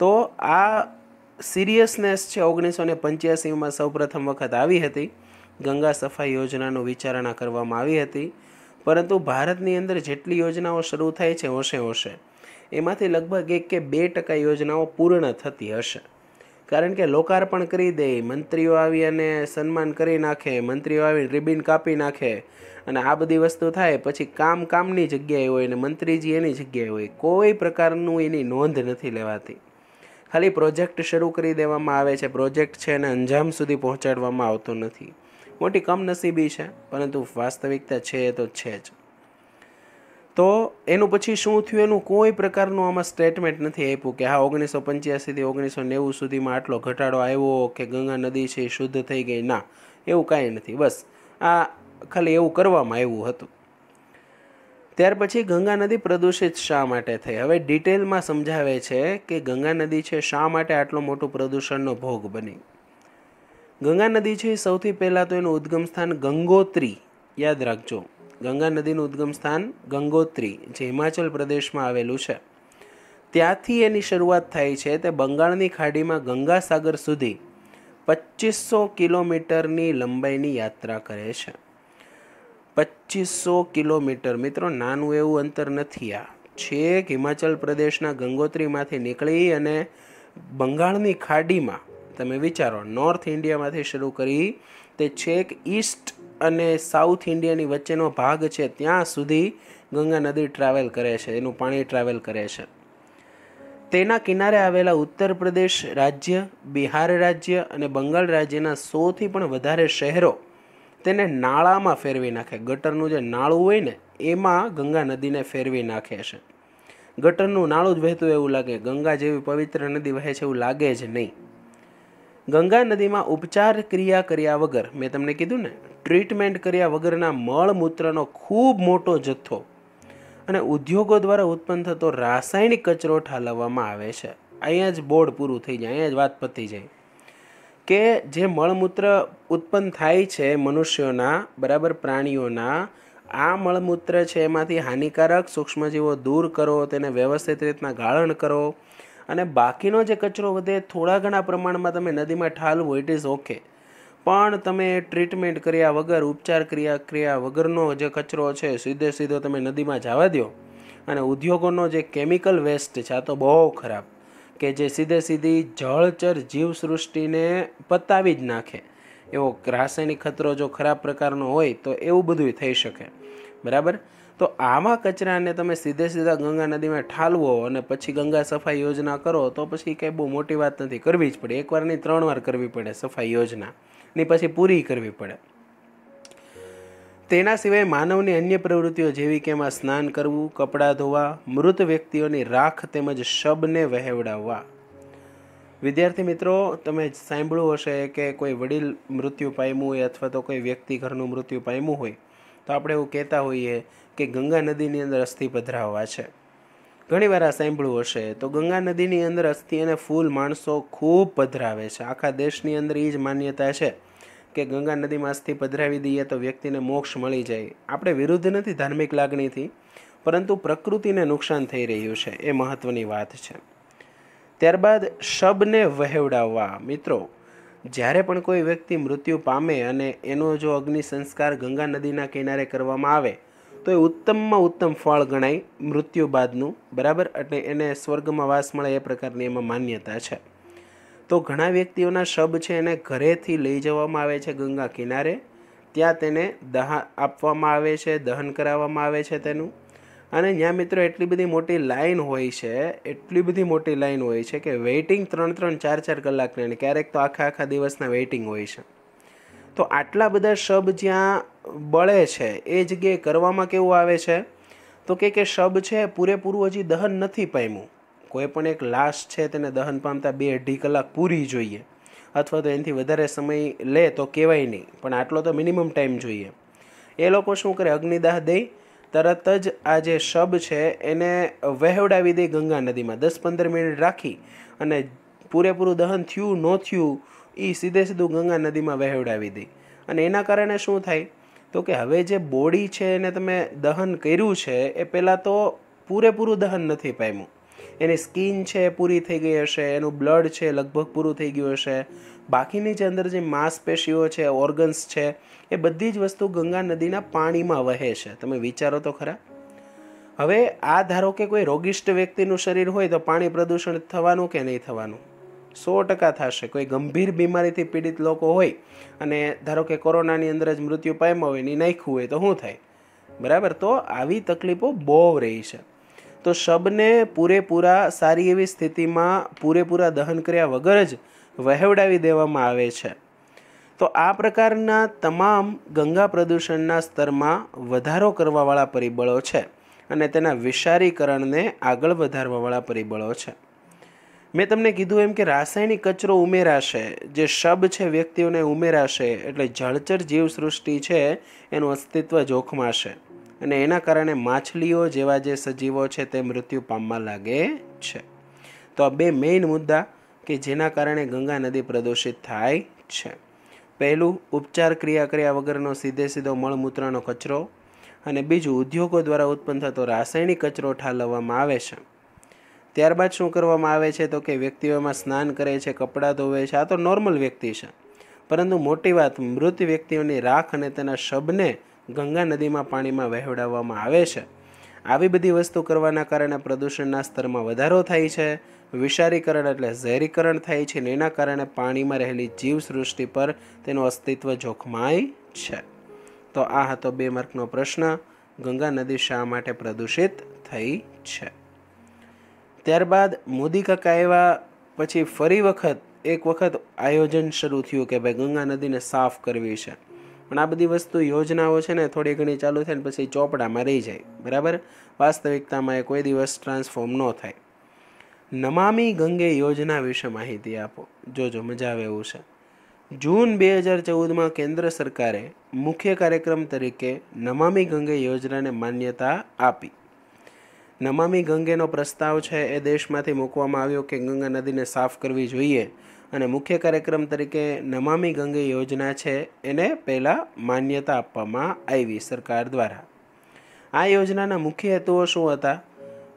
તો આ સિરિયસનેસ છે ઓગણીસો ને પંચ્યાસીમાં સૌપ્રથમ વખત આવી હતી ગંગા સફાઈ યોજનાનું વિચારણા કરવામાં આવી હતી પરંતુ ભારતની અંદર જેટલી યોજનાઓ શરૂ થાય છે હોશે હોશે એમાંથી લગભગ એક કે બે ટકા યોજનાઓ પૂર્ણ થતી હશે કારણ કે લોકાર્પણ કરી દે મંત્રીઓ આવી અને સન્માન કરી નાખે મંત્રીઓ આવી રિબિન કાપી નાખે અને આ બધી વસ્તુ થાય પછી કામ કામની જગ્યાએ હોય ને મંત્રીજી એની જગ્યાએ હોય કોઈ પ્રકારનું એની નોંધ નથી લેવાતી ખાલી પ્રોજેક્ટ શરૂ કરી દેવામાં આવે છે પ્રોજેક્ટ છે અને અંજામ સુધી પહોંચાડવામાં આવતો નથી મોટી કમનસીબી છે પરંતુ વાસ્તવિકતા છે એ તો છે જ તો એનું પછી શું થયું એનું કોઈ પ્રકારનું આમાં સ્ટેટમેન્ટ નથી આપ્યું કે હા ઓગણીસો પંચ્યાસીથી ઓગણીસો નેવું સુધીમાં આટલો ઘટાડો આવ્યો કે ગંગા નદી છે એ શુદ્ધ થઈ ગઈ ના એવું કાંઈ નથી બસ આ ખાલી એવું કરવામાં આવ્યું હતું ત્યાર પછી ગંગા નદી પ્રદૂષિત શા માટે થઈ હવે ડિટેલમાં સમજાવે છે કે ગંગા નદી છે શા માટે આટલું મોટું પ્રદૂષણનો ભોગ બની ગંગા નદી છે સૌથી પહેલાં તો એનું ઉદ્ગમ સ્થાન ગંગોત્રી યાદ રાખજો ગંગા નદીનું ઉદ્ગમ સ્થાન ગંગોત્રી જે હિમાચલ પ્રદેશમાં આવેલું છે ત્યાંથી એની શરૂઆત થાય છે તે બંગાળની ખાડીમાં ગંગાસાગર સુધી પચીસો કિલોમીટરની લંબાઈની યાત્રા કરે છે પચીસો કિલોમીટર મિત્રો નાનું એવું અંતર નથી આ છેક હિમાચલ પ્રદેશના ગંગોત્રીમાંથી નીકળી અને બંગાળની ખાડીમાં તમે વિચારો નોર્થ ઇન્ડિયામાંથી શરૂ કરી તે છેક ઈસ્ટ અને સાઉથ ઇન્ડિયાની વચ્ચેનો ભાગ છે ત્યાં સુધી ગંગા નદી ટ્રાવેલ કરે છે એનું પાણી ટ્રાવેલ કરે છે તેના કિનારે આવેલા ઉત્તર પ્રદેશ રાજ્ય બિહાર રાજ્ય અને બંગાળ રાજ્યના સોથી પણ વધારે શહેરો તેને નાળામાં ફેરવી નાખે ગટરનું જે નાળું હોય ને એમાં ગંગા નદીને ફેરવી નાખે છે ગટરનું નાળું જ વહેતું એવું લાગે ગંગા જેવી પવિત્ર નદી વહે છે એવું લાગે જ નહીં ગંગા નદીમાં ઉપચાર ક્રિયા કર્યા વગર મેં તમને કીધું ને ટ્રીટમેન્ટ કર્યા વગરના મળમૂત્રનો ખૂબ મોટો જથ્થો અને ઉદ્યોગો દ્વારા ઉત્પન્ન થતો રાસાયણિક કચરો ઠાલવવામાં આવે છે અહીંયા જ બોર્ડ પૂરું થઈ જાય અહીંયા જ વાત પતી જાય કે જે મળમૂત્ર ઉત્પન્ન થાય છે મનુષ્યોના બરાબર પ્રાણીઓના આ મળમૂત્ર છે એમાંથી હાનિકારક સૂક્ષ્મજીવો દૂર કરો તેને વ્યવસ્થિત રીતના ગાળણ કરો અને બાકીનો જે કચરો વધે થોડા ઘણા પ્રમાણમાં તમે નદીમાં ઠાલવો ઇટ ઇઝ ઓકે પણ તમે ટ્રીટમેન્ટ કર્યા વગર ઉપચાર ક્રિયા ક્રિયા વગરનો જે કચરો છે સીધે સીધો તમે નદીમાં જવા દો અને ઉદ્યોગોનો જે કેમિકલ વેસ્ટ છે આ તો બહુ ખરાબ કે જે સીધે સીધી જળચર જીવસૃષ્ટિને પતાવી જ નાખે એવો રાસાયણિક ખતરો જો ખરાબ પ્રકારનો હોય તો એવું બધું થઈ શકે બરાબર તો આવા કચરાને તમે સીધે સીધા ગંગા નદીમાં ઠાલવો અને પછી ગંગા સફાઈ યોજના કરો તો પછી કંઈ બહુ મોટી વાત નથી કરવી જ પડે એકવાર નહીં ત્રણ વાર કરવી પડે સફાઈ યોજના ની પછી પૂરી કરવી પડે તેના સિવાય માનવની અન્ય પ્રવૃત્તિઓ જેવી કે એમાં સ્નાન કરવું કપડાં ધોવા મૃત વ્યક્તિઓની રાખ તેમજ શબને વહેવડાવવા વિદ્યાર્થી મિત્રો તમે સાંભળ્યું હશે કે કોઈ વડીલ મૃત્યુ પામ્યું હોય અથવા તો કોઈ વ્યક્તિ ઘરનું મૃત્યુ પામ્યું હોય તો આપણે એવું કહેતા હોઈએ કે ગંગા નદીની અંદર અસ્થિ પધરાવવા છે ઘણીવાર આ સાંભળ્યું હશે તો ગંગા નદીની અંદર અસ્થિ અને ફૂલ માણસો ખૂબ પધરાવે છે આખા દેશની અંદર એ જ માન્યતા છે કે ગંગા નદીમાં અસ્થિ પધરાવી દઈએ તો વ્યક્તિને મોક્ષ મળી જાય આપણે વિરુદ્ધ નથી ધાર્મિક લાગણીથી પરંતુ પ્રકૃતિને નુકસાન થઈ રહ્યું છે એ મહત્ત્વની વાત છે ત્યારબાદ શબને વહેવડાવવા મિત્રો જ્યારે પણ કોઈ વ્યક્તિ મૃત્યુ પામે અને એનો જો અગ્નિ સંસ્કાર ગંગા નદીના કિનારે કરવામાં આવે તો એ ઉત્તમમાં ઉત્તમ ફળ ગણાય મૃત્યુ બાદનું બરાબર એટલે એને સ્વર્ગમાં વાસ મળે એ પ્રકારની એમાં માન્યતા છે તો ઘણા વ્યક્તિઓના શબ છે એને ઘરેથી લઈ જવામાં આવે છે ગંગા કિનારે ત્યાં તેને દહા આપવામાં આવે છે દહન કરાવવામાં આવે છે તેનું અને ત્યાં મિત્રો એટલી બધી મોટી લાઇન હોય છે એટલી બધી મોટી લાઈન હોય છે કે વેઇટિંગ ત્રણ ત્રણ ચાર ચાર કલાકની અને ક્યારેક તો આખા આખા દિવસના વેઇટિંગ હોય છે તો આટલા બધા શબ જ્યાં બળે છે એ જગ્યાએ કરવામાં કેવું આવે છે તો કે કે શબ છે પૂરેપૂરું હજી દહન નથી પામ્યું કોઈ પણ એક લાશ છે તેને દહન પામતા બે અઢી કલાક પૂરી જોઈએ અથવા તો એનાથી વધારે સમય લે તો કહેવાય નહીં પણ આટલો તો મિનિમમ ટાઈમ જોઈએ એ લોકો શું કરે અગ્નિદાહ દઈ તરત જ આ જે શબ છે એને વહેવડાવી દે ગંગા નદીમાં દસ પંદર મિનિટ રાખી અને પૂરેપૂરું દહન થયું ન થયું એ સીધે સીધું ગંગા નદીમાં વહેવડાવી દે અને એના કારણે શું થાય તો કે હવે જે બોડી છે એને તમે દહન કર્યું છે એ પહેલાં તો પૂરેપૂરું દહન નથી પામ્યું એની સ્કિન છે પૂરી થઈ ગઈ હશે એનું બ્લડ છે લગભગ પૂરું થઈ ગયું હશે બાકીની જે અંદર જે માંસપેશીઓ છે ઓર્ગન્સ છે એ બધી જ વસ્તુ ગંગા નદીના પાણીમાં વહે છે તમે વિચારો તો ખરા હવે આ ધારો કે કોઈ રોગિષ્ટ વ્યક્તિનું શરીર હોય તો પાણી પ્રદૂષણ થવાનું કે નહીં થવાનું સો ટકા થશે કોઈ ગંભીર બીમારીથી પીડિત લોકો હોય અને ધારો કે કોરોનાની અંદર જ મૃત્યુ પામ્યો હોય એની નાખ્યું હોય તો શું થાય બરાબર તો આવી તકલીફો બહુ રહી છે તો શબને પૂરેપૂરા સારી એવી સ્થિતિમાં પૂરેપૂરા દહન કર્યા વગર જ વહેવડાવી દેવામાં આવે છે તો આ પ્રકારના તમામ ગંગા પ્રદૂષણના સ્તરમાં વધારો કરવાવાળા પરિબળો છે અને તેના વિશારીકરણને આગળ વધારવાવાળા પરિબળો છે મેં તમને કીધું એમ કે રાસાયણિક કચરો ઉમેરાશે જે શબ છે વ્યક્તિઓને ઉમેરાશે એટલે જળચર જીવસૃષ્ટિ છે એનું અસ્તિત્વ જોખમાશે અને એના કારણે માછલીઓ જેવા જે સજીવો છે તે મૃત્યુ પામવા લાગે છે તો આ બે મેઇન મુદ્દા કે જેના કારણે ગંગા નદી પ્રદૂષિત થાય છે પહેલું ઉપચાર ક્રિયા કર્યા વગરનો સીધે સીધો મળમૂત્રનો કચરો અને બીજું ઉદ્યોગો દ્વારા ઉત્પન્ન થતો રાસાયણિક કચરો ઠાલવવામાં આવે છે ત્યારબાદ શું કરવામાં આવે છે તો કે વ્યક્તિઓમાં સ્નાન કરે છે કપડાં ધોવે છે આ તો નોર્મલ વ્યક્તિ છે પરંતુ મોટી વાત મૃત વ્યક્તિઓની રાખ અને તેના શબને ગંગા નદીમાં પાણીમાં વહેવડાવવામાં આવે છે આવી બધી વસ્તુ કરવાના કારણે પ્રદૂષણના સ્તરમાં વધારો થાય છે વિષારીકરણ એટલે ઝેરીકરણ થાય છે અને એના કારણે પાણીમાં રહેલી જીવસૃષ્ટિ પર તેનું અસ્તિત્વ જોખમાય છે તો આ હતો બે માર્કનો પ્રશ્ન ગંગા નદી શા માટે પ્રદૂષિત થઈ છે ત્યારબાદ મોદી કાકા એવા પછી ફરી વખત એક વખત આયોજન શરૂ થયું કે ભાઈ ગંગા નદીને સાફ કરવી છે પણ આ બધી વસ્તુ યોજનાઓ છે ને થોડી ઘણી ચાલુ થાય ને પછી ચોપડામાં રહી જાય બરાબર વાસ્તવિકતામાં એ કોઈ દિવસ ટ્રાન્સફોર્મ ન થાય નમામી ગંગે યોજના વિશે માહિતી આપો જોજો મજા આવે એવું છે જૂન બે હજાર ચૌદમાં કેન્દ્ર સરકારે મુખ્ય કાર્યક્રમ તરીકે નમામી ગંગે યોજનાને માન્યતા આપી નમામી ગંગેનો પ્રસ્તાવ છે એ દેશમાંથી મૂકવામાં આવ્યો કે ગંગા નદીને સાફ કરવી જોઈએ અને મુખ્ય કાર્યક્રમ તરીકે નમામી ગંગે યોજના છે એને પહેલાં માન્યતા આપવામાં આવી સરકાર દ્વારા આ યોજનાના મુખ્ય હેતુઓ શું હતા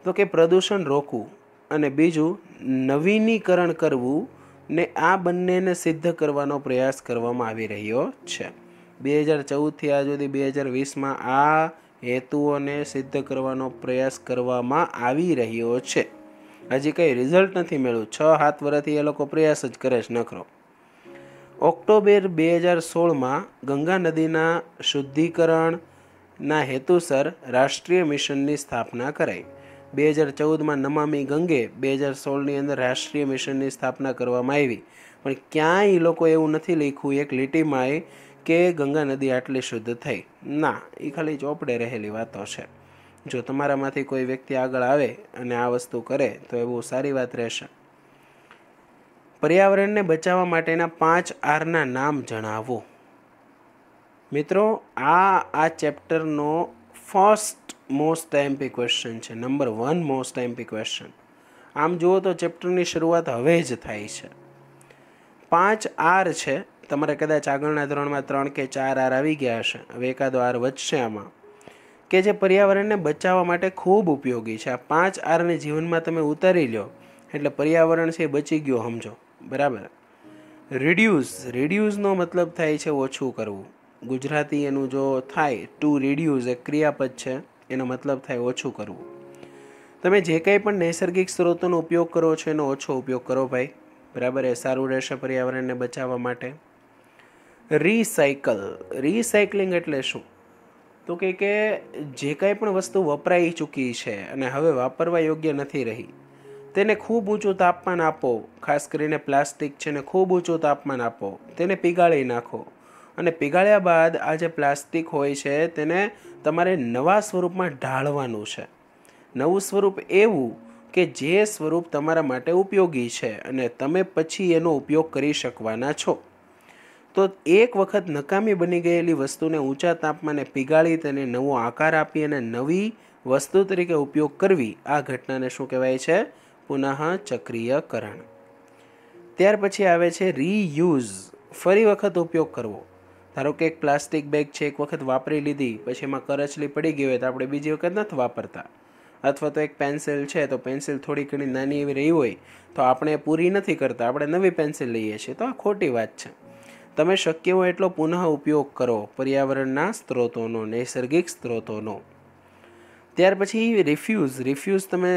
તો કે પ્રદૂષણ રોકવું અને બીજું નવીનીકરણ કરવું ને આ બંનેને સિદ્ધ કરવાનો પ્રયાસ કરવામાં આવી રહ્યો છે બે હજાર ચૌદથી આ સુધી બે હજાર વીસમાં આ હેતુઓને સિદ્ધ કરવાનો પ્રયાસ કરવામાં આવી રહ્યો છે હજી કંઈ રિઝલ્ટ નથી મેળવ્યું છ સાત વર્ષથી એ લોકો પ્રયાસ જ કરે છે નખરો ઓક્ટોબર બે હજાર સોળમાં ગંગા નદીના શુદ્ધિકરણના હેતુસર રાષ્ટ્રીય મિશનની સ્થાપના કરાઈ બે હજાર ચૌદમાં નમામી ગંગે બે હજાર સોળની અંદર રાષ્ટ્રીય મિશનની સ્થાપના કરવામાં આવી પણ ક્યાંય લોકો એવું નથી લખ્યું એક લીટીમાં એ કે ગંગા નદી આટલી શુદ્ધ થઈ ના એ ખાલી ચોપડે રહેલી વાતો છે જો તમારામાંથી કોઈ વ્યક્તિ આગળ આવે અને આ વસ્તુ કરે તો એ બહુ સારી વાત રહેશે પર્યાવરણને બચાવવા માટેના પાંચ આરના નામ જણાવો મિત્રો આ આ ચેપ્ટરનો ફર્સ્ટ મોસ્ટ એમપી ક્વેશ્ચન છે number one most imp question આમ જુઓ તો ચેપ્ટરની શરૂઆત હવે જ થાય છે પાંચ આર છે તમારે કદાચ આગળના ધોરણમાં ત્રણ કે ચાર આર આવી ગયા હશે હવે એકાદો આર વધશે આમાં કે જે પર્યાવરણને બચાવવા માટે ખૂબ ઉપયોગી છે આ પાંચ આરને જીવનમાં તમે ઉતારી લો એટલે પર્યાવરણ છે એ બચી ગયો સમજો બરાબર રિડ્યુસ રિડ્યુસનો મતલબ થાય છે ઓછું કરવું ગુજરાતી એનું જો થાય ટુ રિડ્યુઝ એક ક્રિયાપદ છે એનો મતલબ થાય ઓછું કરવું તમે જે કંઈ પણ નૈસર્ગિક સ્ત્રોતોનો ઉપયોગ કરો છો એનો ઓછો ઉપયોગ કરો ભાઈ બરાબર એ સારું રહેશે પર્યાવરણને બચાવવા માટે રિસાયકલ રિસાયકલિંગ એટલે શું તો કે કે જે કાંઈ પણ વસ્તુ વપરાઈ ચૂકી છે અને હવે વાપરવા યોગ્ય નથી રહી તેને ખૂબ ઊંચું તાપમાન આપો ખાસ કરીને પ્લાસ્ટિક છે ને ખૂબ ઊંચું તાપમાન આપો તેને પીગાળી નાખો અને પીગાળ્યા બાદ આ જે પ્લાસ્ટિક હોય છે તેને તમારે નવા સ્વરૂપમાં ઢાળવાનું છે નવું સ્વરૂપ એવું કે જે સ્વરૂપ તમારા માટે ઉપયોગી છે અને તમે પછી એનો ઉપયોગ કરી શકવાના છો તો એક વખત નકામી બની ગયેલી વસ્તુને ઊંચા તાપમાને પીગાળી તેને નવો આકાર આપી અને નવી વસ્તુ તરીકે ઉપયોગ કરવી આ ઘટનાને શું કહેવાય છે પુનઃ ચક્રીયકરણ ત્યાર પછી આવે છે રીયુઝ ફરી વખત ઉપયોગ કરવો ધારો કે એક પ્લાસ્ટિક બેગ છે એક વખત વાપરી લીધી પછી એમાં કરચલી પડી ગઈ હોય તો આપણે બીજી વખત નથી વાપરતા અથવા તો એક પેન્સિલ છે તો પેન્સિલ થોડી ઘણી નાની એવી રહી હોય તો આપણે પૂરી નથી કરતા આપણે નવી પેન્સિલ લઈએ છીએ તો આ ખોટી વાત છે તમે શક્ય હોય એટલો પુનઃ ઉપયોગ કરો પર્યાવરણના સ્ત્રોતોનો નૈસર્ગિક સ્ત્રોતોનો ત્યાર પછી રિફ્યુઝ રિફ્યુઝ તમે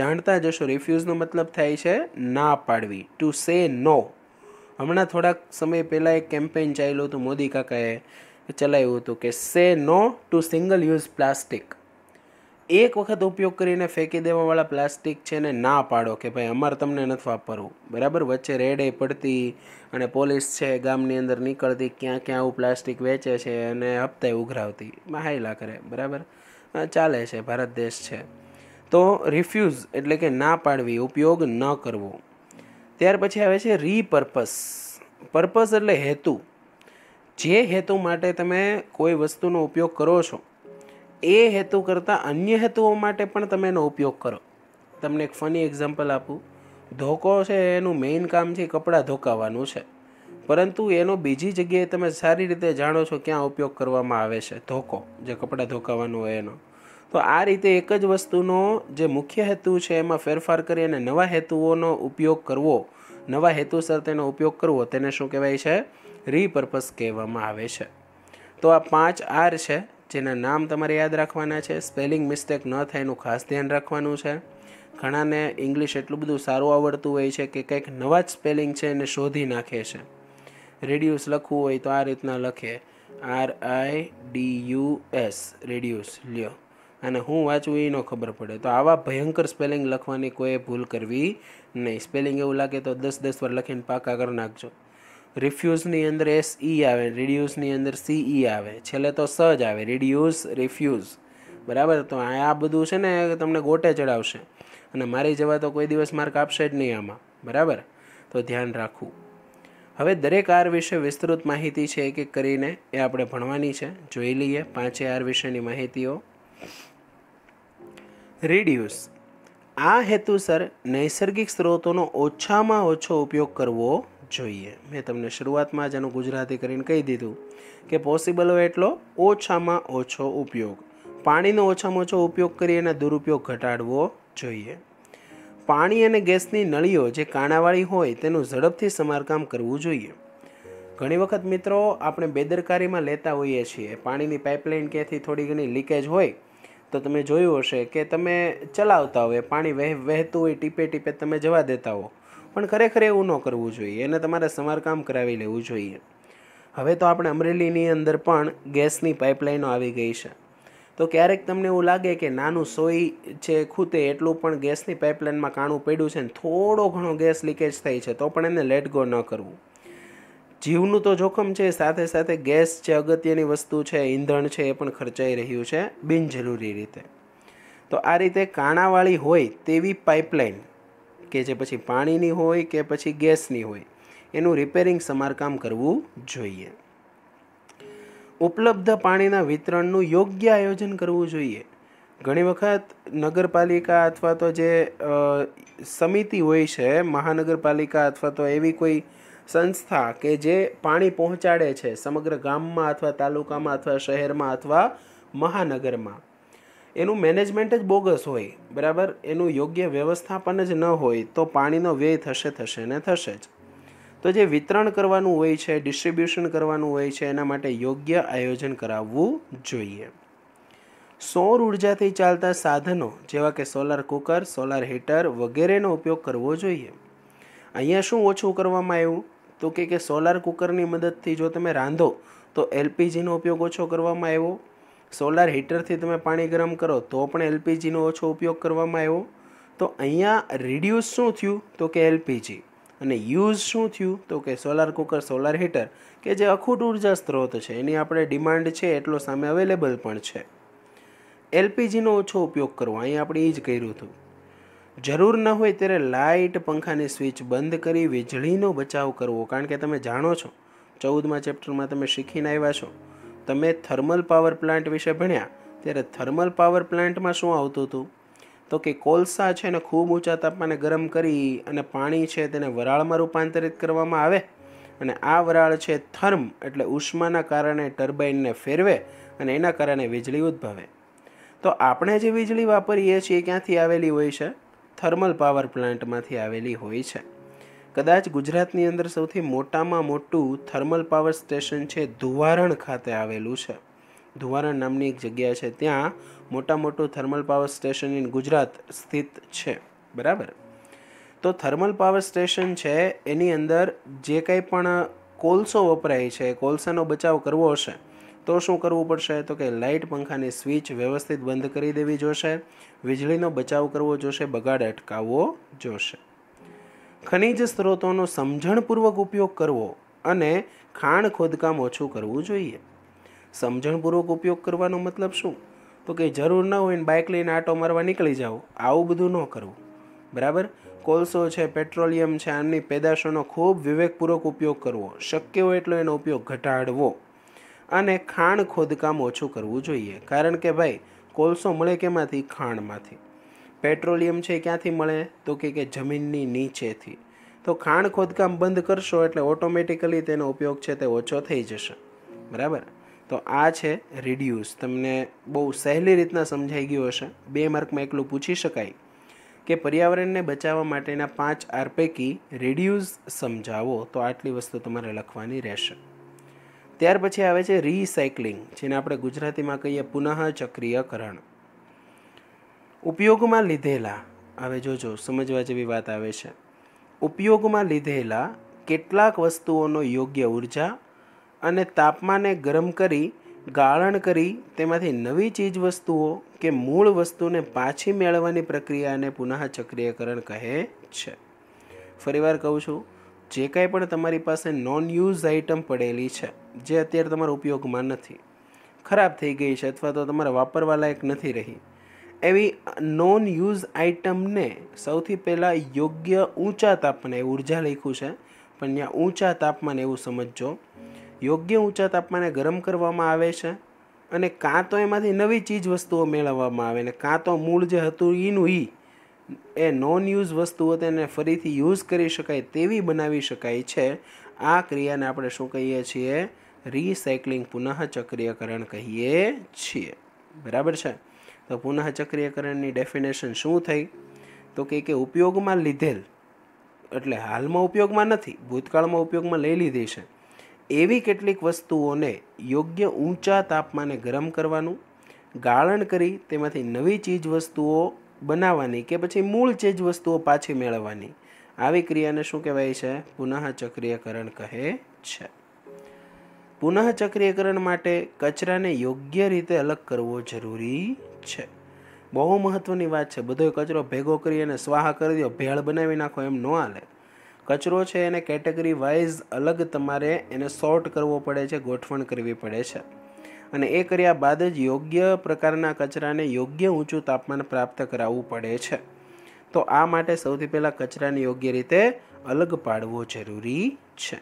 જાણતા જશો રિફ્યુઝનો મતલબ થાય છે ના પાડવી ટુ સે નો હમણાં થોડાક સમય પહેલાં એક કેમ્પેઇન ચાલ્યું હતું મોદી કાકાએ ચલાવ્યું હતું કે say no to single use plastic એક વખત ઉપયોગ કરીને ફેંકી દેવાવાળા પ્લાસ્ટિક છે ને ના પાડો કે ભાઈ અમારે તમને નથી વાપરવું બરાબર વચ્ચે રેડે પડતી અને પોલીસ છે ગામની અંદર નીકળતી ક્યાં ક્યાં આવું પ્લાસ્ટિક વેચે છે અને હપ્તાએ ઉઘરાવતી હાયલા કરે બરાબર ચાલે છે ભારત દેશ છે તો રિફ્યુઝ એટલે કે ના પાડવી ઉપયોગ ન કરવો ત્યાર પછી આવે છે રીપર્પસ પર્પસ એટલે હેતુ જે હેતુ માટે તમે કોઈ વસ્તુનો ઉપયોગ કરો છો એ હેતુ કરતાં અન્ય હેતુઓ માટે પણ તમે એનો ઉપયોગ કરો તમને એક ફની એક્ઝામ્પલ આપું ધોકો છે એનું મેઇન કામ છે કપડાં ધોકાવાનું છે પરંતુ એનો બીજી જગ્યાએ તમે સારી રીતે જાણો છો ક્યાં ઉપયોગ કરવામાં આવે છે ધોકો જે કપડાં ધોકાવાનો હોય એનો તો આ રીતે એક જ વસ્તુનો જે મુખ્ય હેતુ છે એમાં ફેરફાર કરી અને નવા હેતુઓનો ઉપયોગ કરવો નવા હેતુસર તેનો ઉપયોગ કરવો તેને શું કહેવાય છે રીપર્પસ કહેવામાં આવે છે તો આ પાંચ આર છે જેના નામ તમારે યાદ રાખવાના છે સ્પેલિંગ મિસ્ટેક ન થાય એનું ખાસ ધ્યાન રાખવાનું છે ઘણાને ઇંગ્લિશ એટલું બધું સારું આવડતું હોય છે કે કંઈક નવા જ સ્પેલિંગ છે એને શોધી નાખે છે રેડિયુસ લખવું હોય તો આ રીતના લખે R I D U S radius લ્યો અને હું વાંચું એ ન ખબર પડે તો આવા ભયંકર સ્પેલિંગ લખવાની કોઈએ ભૂલ કરવી નહીં સ્પેલિંગ એવું લાગે તો દસ દસ વાર લખીને પાકા કરી નાખજો રિફ્યુઝની અંદર એસ ઈ e આવે રિડ્યુસની અંદર સી ઈ e આવે છેલ્લે તો સ જ આવે રિડ્યુઝ રિફ્યુઝ બરાબર તો આ બધું છે ને તમને ગોટે ચડાવશે અને મારી જવા તો કોઈ દિવસ માર્ક આપશે જ નહીં આમાં બરાબર તો ધ્યાન રાખવું હવે દરેક આર વિશે વિસ્તૃત માહિતી છે એક એક કરીને એ આપણે ભણવાની છે જોઈ લઈએ પાંચે આર વિશેની માહિતીઓ રિડ્યુસ આ હેતુસર નૈસર્ગિક સ્ત્રોતોનો ઓછામાં ઓછો ઉપયોગ કરવો જોઈએ મેં તમને શરૂઆતમાં જ એનું ગુજરાતી કરીને કહી દીધું કે પોસિબલ હોય એટલો ઓછામાં ઓછો ઉપયોગ પાણીનો ઓછામાં ઓછો ઉપયોગ કરી અને દુરુપયોગ ઘટાડવો જોઈએ પાણી અને ગેસની નળીઓ જે કાણાવાળી હોય તેનું ઝડપથી સમારકામ કરવું જોઈએ ઘણી વખત મિત્રો આપણે બેદરકારીમાં લેતા હોઈએ છીએ પાણીની પાઇપલાઇન ક્યાંથી થોડી ઘણી લીકેજ હોય તો તમે જોયું હશે કે તમે ચલાવતા હોય પાણી વહે વહેતું હોય ટીપે ટીપે તમે જવા દેતા હો પણ ખરેખર એવું ન કરવું જોઈએ એને તમારે સમારકામ કરાવી લેવું જોઈએ હવે તો આપણે અમરેલીની અંદર પણ ગેસની પાઇપલાઇનો આવી ગઈ છે તો ક્યારેક તમને એવું લાગે કે નાનું સોઈ છે ખૂતે એટલું પણ ગેસની પાઇપલાઇનમાં કાણું પડ્યું છે ને થોડો ઘણો ગેસ લીકેજ થાય છે તો પણ એને લેટ ગો ન કરવું જીવનું તો જોખમ છે સાથે સાથે ગેસ છે અગત્યની વસ્તુ છે ઈંધણ છે એ પણ ખર્ચાઈ રહ્યું છે બિનજરૂરી રીતે તો આ રીતે કાણાવાળી હોય તેવી પાઇપલાઇન કે જે પછી પાણીની હોય કે પછી ગેસની હોય એનું રિપેરિંગ સમારકામ કરવું જોઈએ ઉપલબ્ધ પાણીના વિતરણનું યોગ્ય આયોજન કરવું જોઈએ ઘણી વખત નગરપાલિકા અથવા તો જે સમિતિ હોય છે મહાનગરપાલિકા અથવા તો એવી કોઈ સંસ્થા કે જે પાણી પહોંચાડે છે સમગ્ર ગામમાં અથવા તાલુકામાં અથવા શહેરમાં અથવા મહાનગરમાં એનું મેનેજમેન્ટ જ બોગસ હોય બરાબર એનું યોગ્ય વ્યવસ્થાપન જ ન હોય તો પાણીનો વ્યય થશે થશે ને થશે જ તો જે વિતરણ કરવાનું હોય છે ડિસ્ટ્રિબ્યુશન કરવાનું હોય છે એના માટે યોગ્ય આયોજન કરાવવું જોઈએ સૌર ઉર્જાથી ચાલતા સાધનો જેવા કે સોલાર કુકર સોલાર હીટર વગેરેનો ઉપયોગ કરવો જોઈએ અહીંયા શું ઓછું કરવામાં આવ્યું તો કે કે સોલાર કુકરની મદદથી જો તમે રાંધો તો એલપીજીનો ઉપયોગ ઓછો કરવામાં આવ્યો સોલાર હીટરથી તમે પાણી ગરમ કરો તો પણ એલપીજીનો ઓછો ઉપયોગ કરવામાં આવ્યો તો અહીંયા રિડ્યુસ શું થયું તો કે એલપીજી અને યુઝ શું થયું તો કે સોલાર કુકર સોલાર હીટર કે જે અખૂટ ઉર્જા સ્ત્રોત છે એની આપણે ડિમાન્ડ છે એટલો સામે અવેલેબલ પણ છે એલપીજીનો ઓછો ઉપયોગ કરવો અહીંયા આપણે એ જ કર્યું હતું જરૂર ન હોય ત્યારે લાઇટ પંખાની સ્વિચ બંધ કરી વીજળીનો બચાવ કરવો કારણ કે તમે જાણો છો ચૌદમાં ચેપ્ટરમાં તમે શીખીને આવ્યા છો તમે થર્મલ પાવર પ્લાન્ટ વિશે ભણ્યા ત્યારે થર્મલ પાવર પ્લાન્ટમાં શું આવતું હતું તો કે કોલસા છે ને ખૂબ ઊંચા તાપમાને ગરમ કરી અને પાણી છે તેને વરાળમાં રૂપાંતરિત કરવામાં આવે અને આ વરાળ છે થર્મ એટલે ઉષ્માના કારણે ટર્બાઇનને ફેરવે અને એના કારણે વીજળી ઉદ્ભવે તો આપણે જે વીજળી વાપરીએ છીએ ક્યાંથી આવેલી હોય છે થર્મલ પાવર પ્લાન્ટમાંથી આવેલી હોય છે કદાચ ગુજરાતની અંદર સૌથી મોટામાં મોટું થર્મલ પાવર સ્ટેશન છે ધુવારણ ખાતે આવેલું છે ધુવારણ નામની એક જગ્યા છે ત્યાં મોટા મોટું thermal power station in Gujarat સ્થિત છે બરાબર તો થર્મલ પાવર સ્ટેશન છે એની અંદર જે કંઈ પણ કોલસો વપરાય છે કોલસાનો બચાવ કરવો હશે તો શું કરવું પડશે તો કે લાઇટ પંખાની સ્વિચ વ્યવસ્થિત બંધ કરી દેવી જોશે વીજળીનો બચાવ કરવો જોશે બગાડ અટકાવવો જોશે ખનિજ સ્ત્રોતોનો સમજણપૂર્વક ઉપયોગ કરવો અને ખાણ ખોદકામ ઓછું કરવું જોઈએ સમજણપૂર્વક ઉપયોગ કરવાનો મતલબ શું તો કે જરૂર ન હોય ને બાઇક લઈને આટો મારવા નીકળી જાઓ આવું બધું ન કરવું બરાબર કોલસો છે પેટ્રોલિયમ છે આની પેદાશોનો ખૂબ વિવેકપૂર્વક ઉપયોગ કરવો શક્ય હોય એટલો એનો ઉપયોગ ઘટાડવો અને ખાણ ખોદકામ ઓછું કરવું જોઈએ કારણ કે ભાઈ કોલસો મળે કેમાંથી ખાણમાંથી પેટ્રોલિયમ છે ક્યાંથી મળે તો કે કે જમીનની નીચેથી તો ખાણ ખોદકામ બંધ કરશો એટલે ઓટોમેટિકલી તેનો ઉપયોગ છે તે ઓછો થઈ જશે બરાબર તો આ છે રિડ્યુસ તમને બહુ સહેલી રીતના સમજાઈ ગયું હશે બે માર્કમાં એકલું પૂછી શકાય કે પર્યાવરણને બચાવવા માટેના પાંચ આર પૈકી રિડ્યુસ સમજાવો તો આટલી વસ્તુ તમારે લખવાની રહેશે ત્યાર પછી આવે છે રિસાયકલિંગ જેને આપણે ગુજરાતીમાં કહીએ પુનઃ ચક્રીયકરણ ઉપયોગમાં લીધેલા હવે જોજો સમજવા જેવી વાત આવે છે ઉપયોગમાં લીધેલા કેટલાક વસ્તુઓનો યોગ્ય ઉર્જા અને તાપમાને ગરમ કરી ગાળણ કરી તેમાંથી નવી ચીજ વસ્તુઓ કે મૂળ વસ્તુને પાછી મેળવવાની પ્રક્રિયાને પુનઃ ચક્રીયકરણ કહે છે ફરીવાર કહું છું જે કાંઈ પણ તમારી પાસે નોન યુઝ આઇટમ પડેલી છે જે અત્યારે તમારા ઉપયોગમાં નથી ખરાબ થઈ ગઈ છે અથવા તો તમારે વાપરવા લાયક નથી રહી એવી નોન યુઝ આઇટમને સૌથી પહેલાં યોગ્ય ઊંચા તાપમાને ઉર્જા લખ્યું છે પણ ત્યાં ઊંચા તાપમાને એવું સમજજો યોગ્ય ઊંચા તાપમાને ગરમ કરવામાં આવે છે અને કાં તો એમાંથી નવી ચીજ વસ્તુઓ મેળવવામાં આવે ને કાં તો મૂળ જે હતું એનું એ એ નોન યુઝ વસ્તુઓ તેને ફરીથી યુઝ કરી શકાય તેવી બનાવી શકાય છે આ ક્રિયાને આપણે શું કહીએ છીએ રિસાયકલિંગ પુનઃ કહીએ છીએ બરાબર છે તો પુનઃ ડેફિનેશન શું થઈ તો કે કે ઉપયોગમાં લીધેલ એટલે હાલમાં ઉપયોગમાં નથી ભૂતકાળમાં ઉપયોગમાં લઈ લીધી છે એવી કેટલીક વસ્તુઓને યોગ્ય ઊંચા તાપમાને ગરમ કરવાનું ગાળણ કરી તેમાંથી નવી ચીજ વસ્તુઓ બનાવવાની કે પછી મૂળ ચીજ વસ્તુઓ પાછી મેળવવાની આવી ક્રિયાને શું કહેવાય છે પુનઃ ચક્રીયકરણ કહે છે પુનઃ ચક્રીયકરણ માટે કચરાને યોગ્ય રીતે અલગ કરવો જરૂરી છે બહુ મહત્વની વાત છે બધો કચરો ભેગો કરી અને સ્વાહા કરી દો ભેળ બનાવી નાખો એમ ન હાલે કચરો છે એને કેટેગરી વાઇઝ અલગ તમારે એને સોર્ટ કરવો પડે છે ગોઠવણ કરવી પડે છે અને એ કર્યા બાદ જ યોગ્ય પ્રકારના કચરાને યોગ્ય ઊંચું તાપમાન પ્રાપ્ત કરાવવું પડે છે તો આ માટે સૌથી પહેલાં કચરાને યોગ્ય રીતે અલગ પાડવો જરૂરી છે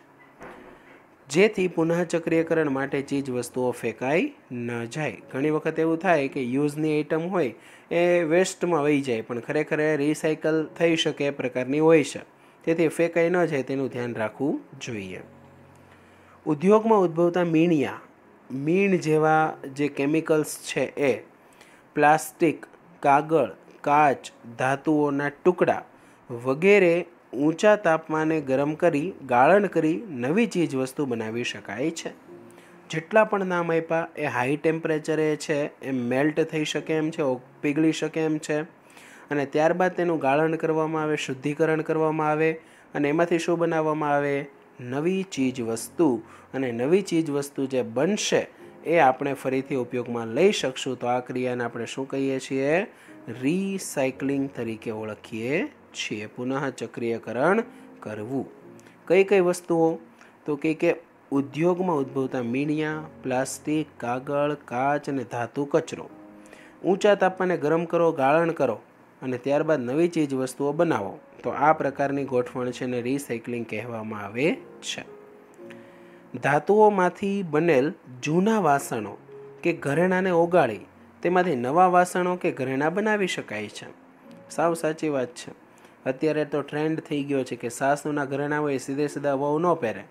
જેથી પુનઃચક્રિયકરણ માટે ચીજ વસ્તુઓ ફેંકાઈ ન જાય ઘણી વખત એવું થાય કે યુઝની આઇટમ હોય એ વેસ્ટમાં વહી જાય પણ ખરેખર એ રિસાયકલ થઈ શકે એ પ્રકારની હોય છે તેથી ફેંકાઈ ન જાય તેનું ધ્યાન રાખવું જોઈએ ઉદ્યોગમાં ઉદ્ભવતા મીણિયા મીણ જેવા જે કેમિકલ્સ છે એ પ્લાસ્ટિક કાગળ કાચ ધાતુઓના ટુકડા વગેરે ઊંચા તાપમાને ગરમ કરી ગાળણ કરી નવી ચીજ વસ્તુ બનાવી શકાય છે જેટલા પણ નામ આપ્યા એ હાઈ ટેમ્પરેચરે છે એ મેલ્ટ થઈ શકે એમ છે પીગળી શકે એમ છે અને ત્યારબાદ તેનું ગાળણ કરવામાં આવે શુદ્ધિકરણ કરવામાં આવે અને એમાંથી શું બનાવવામાં આવે નવી ચીજ વસ્તુ અને નવી ચીજ વસ્તુ જે બનશે એ આપણે ફરીથી ઉપયોગમાં લઈ શકશું તો આ ક્રિયાને આપણે શું કહીએ છીએ રિસાયકલિંગ તરીકે ઓળખીએ છીએ પુનઃ ચક્રીયકરણ કરવું કઈ કઈ વસ્તુઓ તો કે કે ઉદ્યોગમાં ઉદ્ભવતા મીણિયા પ્લાસ્ટિક કાગળ કાચ અને ધાતુ કચરો ઊંચા તાપમાને ગરમ કરો ગાળણ કરો અને ત્યારબાદ નવી ચીજ વસ્તુઓ બનાવો તો આ પ્રકારની ગોઠવણ છે ને રિસાયકલિંગ કહેવામાં આવે છે ધાતુઓમાંથી બનેલ જૂના વાસણો કે ઘરેણાને ઓગાળી તેમાંથી નવા વાસણો કે ઘરેણાં બનાવી શકાય છે સાવ સાચી વાત છે અત્યારે તો ટ્રેન્ડ થઈ ગયો છે કે સાસુના ઘરેણાં હોય સીધે સીધા વહુ ન પહેરે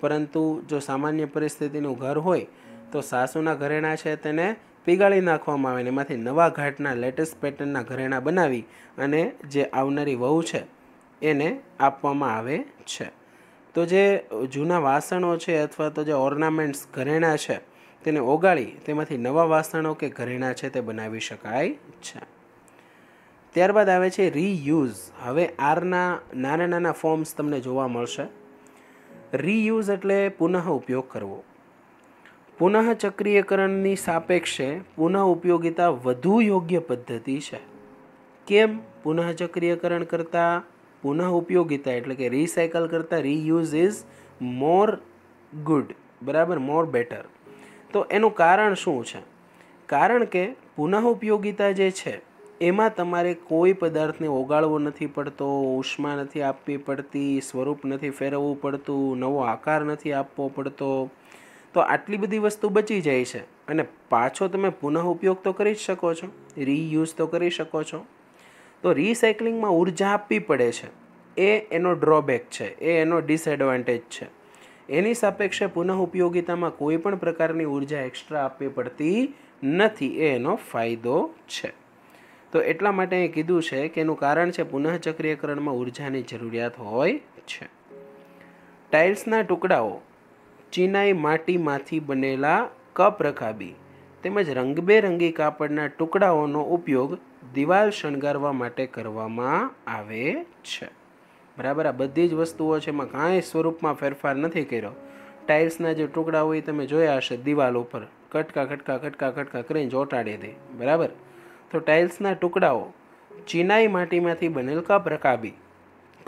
પરંતુ જો સામાન્ય પરિસ્થિતિનું ઘર હોય તો સાસુના ઘરેણાં છે તેને પીગાળી નાખવામાં આવે ને એમાંથી નવા ઘાટના લેટેસ્ટ પેટર્નના ઘરેણાં બનાવી અને જે આવનારી વહુ છે એને આપવામાં આવે છે તો જે જૂના વાસણો છે અથવા તો જે ઓર્નામેન્ટ્સ ઘરેણાં છે તેને ઓગાળી તેમાંથી નવા વાસણો કે ઘરેણાં છે તે બનાવી શકાય છે ત્યારબાદ આવે છે રીયુઝ હવે આરના નાના નાના ફોર્મ્સ તમને જોવા મળશે રીયુઝ એટલે પુનઃ ઉપયોગ કરવો પુનઃ ચક્રીયકરણની સાપેક્ષે પુનઃ ઉપયોગિતા વધુ યોગ્ય પદ્ધતિ છે કેમ પુનઃ ચક્રીયકરણ કરતાં પુનઃ ઉપયોગિતા એટલે કે રિસાયકલ કરતાં રીયુઝ ઇઝ મોર ગુડ બરાબર મોર બેટર તો એનું કારણ શું છે કારણ કે પુનઃ ઉપયોગિતા જે છે એમાં તમારે કોઈ પદાર્થને ઓગાળવો નથી પડતો ઉષ્મા નથી આપવી પડતી સ્વરૂપ નથી ફેરવવું પડતું નવો આકાર નથી આપવો પડતો તો આટલી બધી વસ્તુ બચી જાય છે અને પાછો તમે પુનઃ ઉપયોગ તો કરી જ શકો છો રીયુઝ તો કરી શકો છો તો રિસાયકલિંગમાં ઉર્જા આપવી પડે છે એ એનો ડ્રોબેક છે એ એનો ડિસએડવાન્ટેજ છે એની સાપેક્ષે પુનઃ ઉપયોગિતામાં કોઈ પણ પ્રકારની ઉર્જા એક્સ્ટ્રા આપવી પડતી નથી એ એનો ફાયદો છે તો એટલા માટે એ કીધું છે કે એનું કારણ છે પુનઃચક્રીયકરણમાં ઉર્જાની જરૂરિયાત હોય છે ટાઇલ્સના ટુકડાઓ ચિનાઈ માટીમાંથી બનેલા કપ રકાબી તેમજ રંગબેરંગી કાપડના ટુકડાઓનો ઉપયોગ દિવાલ શણગારવા માટે કરવામાં આવે છે બરાબર આ બધી જ વસ્તુઓ છે એમાં કાંઈ સ્વરૂપમાં ફેરફાર નથી કર્યો ટાઇલ્સના જે ટુકડા હોય તમે જોયા હશે દિવાલ ઉપર કટકા કટકા કટકા કટકા કરીને ચોંટાડી દે બરાબર તો ટાઇલ્સના ટુકડાઓ ચીનાઈ માટીમાંથી બનેલ કપ રકાબી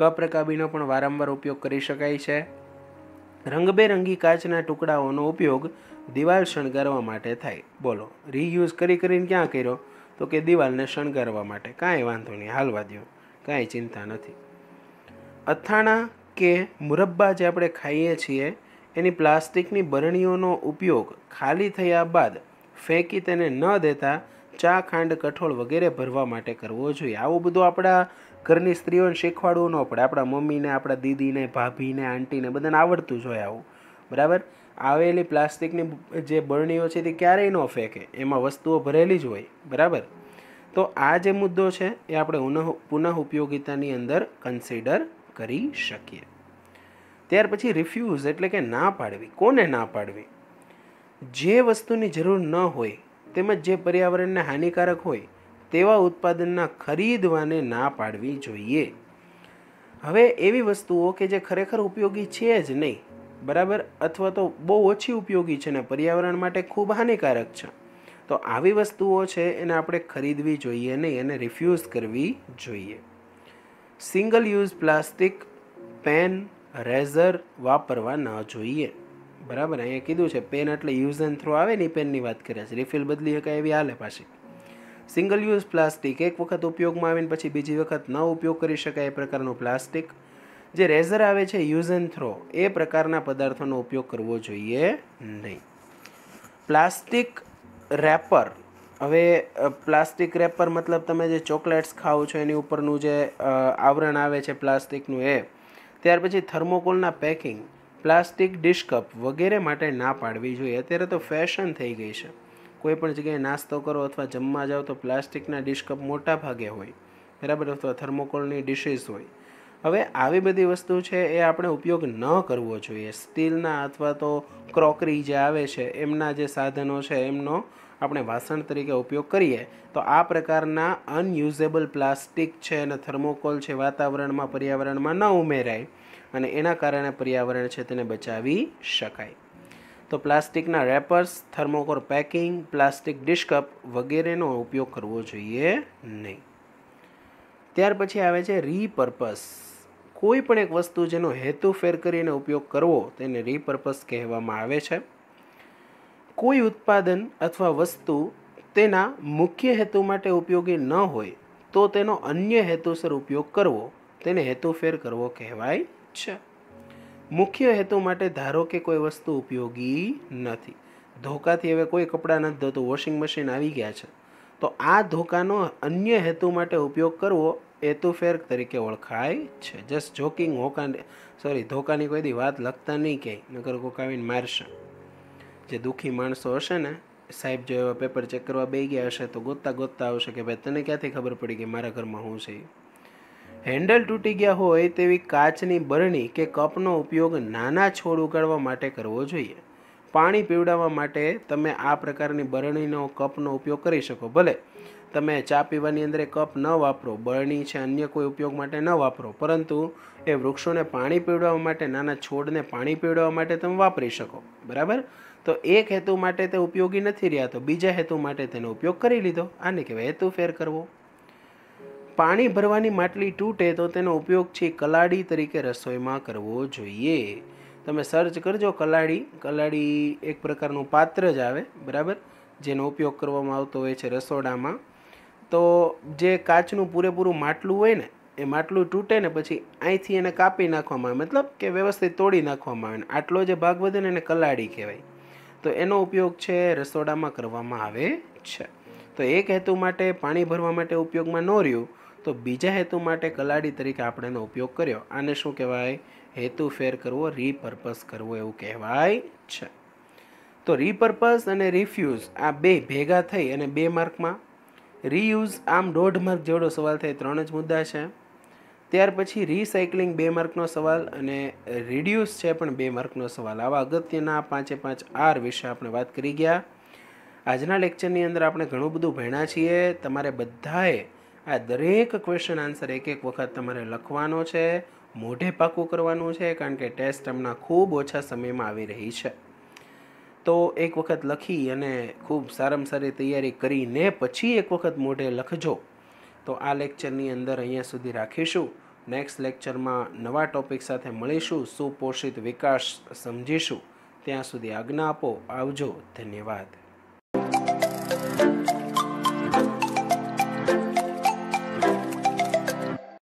કપ રકાબીનો પણ વારંવાર ઉપયોગ કરી શકાય છે રંગબેરંગી કાચના ટુકડાઓનો ઉપયોગ દિવાલ શણગારવા માટે થાય બોલો રીયુઝ કરી કરીને ક્યાં કર્યો તો કે દિવાલને શણગારવા માટે કાંઈ વાંધો નહીં હાલવા દો કાંઈ ચિંતા નથી અથાણા કે મુરબ્બા જે આપણે ખાઈએ છીએ એની પ્લાસ્ટિકની બરણીઓનો ઉપયોગ ખાલી થયા બાદ ફેંકી તેને ન દેતા ચા ખાંડ કઠોળ વગેરે ભરવા માટે કરવો જોઈએ આવું બધું આપણા ઘરની સ્ત્રીઓને શીખવાડવું ન પડે આપણા મમ્મીને આપણા દીદીને ભાભીને આંટીને બધાને આવડતું જ હોય આવું બરાબર આવેલી પ્લાસ્ટિકની જે બરણીઓ છે તે ક્યારેય ન ફેંકે એમાં વસ્તુઓ ભરેલી જ હોય બરાબર તો આ જે મુદ્દો છે એ આપણે પુનઃ ઉપયોગિતાની અંદર કન્સિડર કરી શકીએ ત્યાર પછી રિફ્યુઝ એટલે કે ના પાડવી કોને ના પાડવી જે વસ્તુની જરૂર ન હોય તેમજ જે પર્યાવરણને હાનિકારક હોય તેવા ઉત્પાદનના ખરીદવાને ના પાડવી જોઈએ હવે એવી વસ્તુઓ કે જે ખરેખર ઉપયોગી છે જ નહીં બરાબર અથવા તો બહુ ઓછી ઉપયોગી છે ને પર્યાવરણ માટે ખૂબ હાનિકારક છે તો આવી વસ્તુઓ છે એને આપણે ખરીદવી જોઈએ નહીં એને રિફ્યુઝ કરવી જોઈએ single use plastic pen razor વાપરવા ન જોઈએ બરાબર અહીંયા કીધું છે પેન એટલે યુઝ એન્ડ થ્રો આવે ને પેનની વાત કરે છે રિફિલ બદલી શકાય એવી હાલે પાછી સિંગલ યુઝ પ્લાસ્ટિક એક વખત ઉપયોગમાં આવીને પછી બીજી વખત ન ઉપયોગ કરી શકાય એ પ્રકારનું પ્લાસ્ટિક જે રેઝર આવે છે યુઝ એન્ડ થ્રો એ પ્રકારના પદાર્થોનો ઉપયોગ કરવો જોઈએ નહીં પ્લાસ્ટિક રેપર હવે પ્લાસ્ટિક રેપર મતલબ તમે જે ચોકલેટ્સ ખાઓ છો એની ઉપરનું જે આવરણ આવે છે પ્લાસ્ટિકનું એ ત્યાર પછી થર્મોકોલના પેકિંગ પ્લાસ્ટિક ડિશકપ વગેરે માટે ના પાડવી જોઈએ અત્યારે તો ફેશન થઈ ગઈ છે કોઈપણ જગ્યાએ નાસ્તો કરો અથવા જમવા જાઓ તો પ્લાસ્ટિકના ડિશકપ મોટા ભાગે હોય બરાબર અથવા થર્મોકોલની ડિશિસ હોય હવે આવી બધી વસ્તુ છે એ આપણે ઉપયોગ ન કરવો જોઈએ સ્ટીલના અથવા તો ક્રોકરી જે આવે છે એમના જે સાધનો છે એમનો આપણે વાસણ તરીકે ઉપયોગ કરીએ તો આ પ્રકારના અનયુઝેબલ પ્લાસ્ટિક છે અને થર્મોકોલ છે વાતાવરણમાં પર્યાવરણમાં ન ઉમેરાય અને એના કારણે પર્યાવરણ છે તેને બચાવી શકાય તો પ્લાસ્ટિકના wrappers thermocol packing plastic dish cup વગેરેનો ઉપયોગ કરવો જોઈએ નહીં ત્યાર પછી આવે છે રીપર્પસ કોઈ પણ એક વસ્તુ જેનો હેતુ ફેર કરીને ઉપયોગ કરવો તેને રીપર્પઝ કહેવામાં આવે છે કોઈ ઉત્પાદન અથવા વસ્તુ તેના મુખ્ય હેતુ માટે ઉપયોગી ન હોય તો તેનો અન્ય હેતુસર ઉપયોગ કરવો તેને હેતુ ફેર કરવો કહેવાય છે મુખ્ય હેતુ માટે ધારો કે કોઈ વસ્તુ ઉપયોગી નથી ધોકાથી હવે કોઈ કપડાં નથી ધોતું વોશિંગ મશીન આવી ગયા છે તો આ ધોકાનો અન્ય હેતુ માટે ઉપયોગ કરવો એતુફેર તરીકે ઓળખાય છે જસ્ટ જોકિંગ હોકા સોરી ધોકાની કોઈ દી વાત લખતા નહીં કે નગર કોકાવીને મારશે જે દુઃખી માણસો હશે ને સાહેબ જો એવા પેપર ચેક કરવા બેસી ગયા હશે તો ગોતતા ગોતતા આવશે કે ભાઈ તને ક્યાંથી ખબર પડી કે મારા ઘરમાં હું છે હેન્ડલ તૂટી ગયા હોય તેવી કાચની બરણી કે કપનો ઉપયોગ નાના છોડ ઉગાડવા માટે કરવો જોઈએ પાણી પીવડાવવા માટે તમે આ પ્રકારની બરણીનો કપનો ઉપયોગ કરી શકો ભલે તમે ચા પીવાની અંદર એ કપ ન વાપરો બરણી છે અન્ય કોઈ ઉપયોગ માટે ન વાપરો પરંતુ એ વૃક્ષોને પાણી પીવડાવવા માટે નાના છોડને પાણી પીવડાવવા માટે તમે વાપરી શકો બરાબર તો એક હેતુ માટે તે ઉપયોગી નથી રહ્યા તો બીજા હેતુ માટે તેનો ઉપયોગ કરી લીધો આને કહેવાય હેતુ ફેર કરવો પાણી ભરવાની માટલી તૂટે તો તેનો ઉપયોગ છે કલાડી તરીકે રસોઈમાં કરવો જોઈએ તમે સર્ચ કરજો કલાડી કલાડી એક પ્રકારનું પાત્ર જ આવે બરાબર જેનો ઉપયોગ કરવામાં આવતો હોય છે રસોડામાં તો જે કાચનું પૂરેપૂરું માટલું હોય ને એ માટલું તૂટે ને પછી અહીંથી એને કાપી નાખવામાં આવે મતલબ કે વ્યવસ્થિત તોડી નાખવામાં આવે ને આટલો જે ભાગ વધે ને એને કલાડી કહેવાય તો એનો ઉપયોગ છે રસોડામાં કરવામાં આવે છે તો એક હેતુ માટે પાણી ભરવા માટે ઉપયોગમાં ન રહ્યું તો બીજા હેતુ માટે કલાડી તરીકે આપણે એનો ઉપયોગ કર્યો આને શું કહેવાય હેતુ ફેર કરવો રીપર્પઝ કરવો એવું કહેવાય છે તો રીપર્પઝ અને રિફ્યુઝ આ બે ભેગા થઈ અને બે માર્કમાં રીયુઝ આમ દોઢ માર્ક જેવડો સવાલ થાય ત્રણ જ મુદ્દા છે ત્યાર પછી રિસાયકલિંગ બે માર્કનો સવાલ અને રિડ્યુસ છે પણ બે માર્કનો સવાલ આવા અગત્યના પાંચે પાંચ આર વિશે આપણે વાત કરી ગયા આજના લેક્ચરની અંદર આપણે ઘણું બધું ભણ્યા છીએ તમારે બધાએ આ દરેક ક્વેશ્ચન આન્સર એક એક વખત તમારે લખવાનો છે મોઢે પાકું કરવાનું છે કારણ કે ટેસ્ટ હમણાં ખૂબ ઓછા સમયમાં આવી રહી છે તો એક વખત લખી અને ખૂબ સારામાં સારી તૈયારી કરીને પછી એક વખત મોઢે લખજો તો આ લેક્ચરની અંદર અહીંયા સુધી રાખીશું નેક્સ્ટ લેક્ચરમાં નવા ટોપિક સાથે મળીશું સુપોષિત વિકાસ સમજીશું ત્યાં સુધી આજ્ઞા આપો આવજો ધન્યવાદ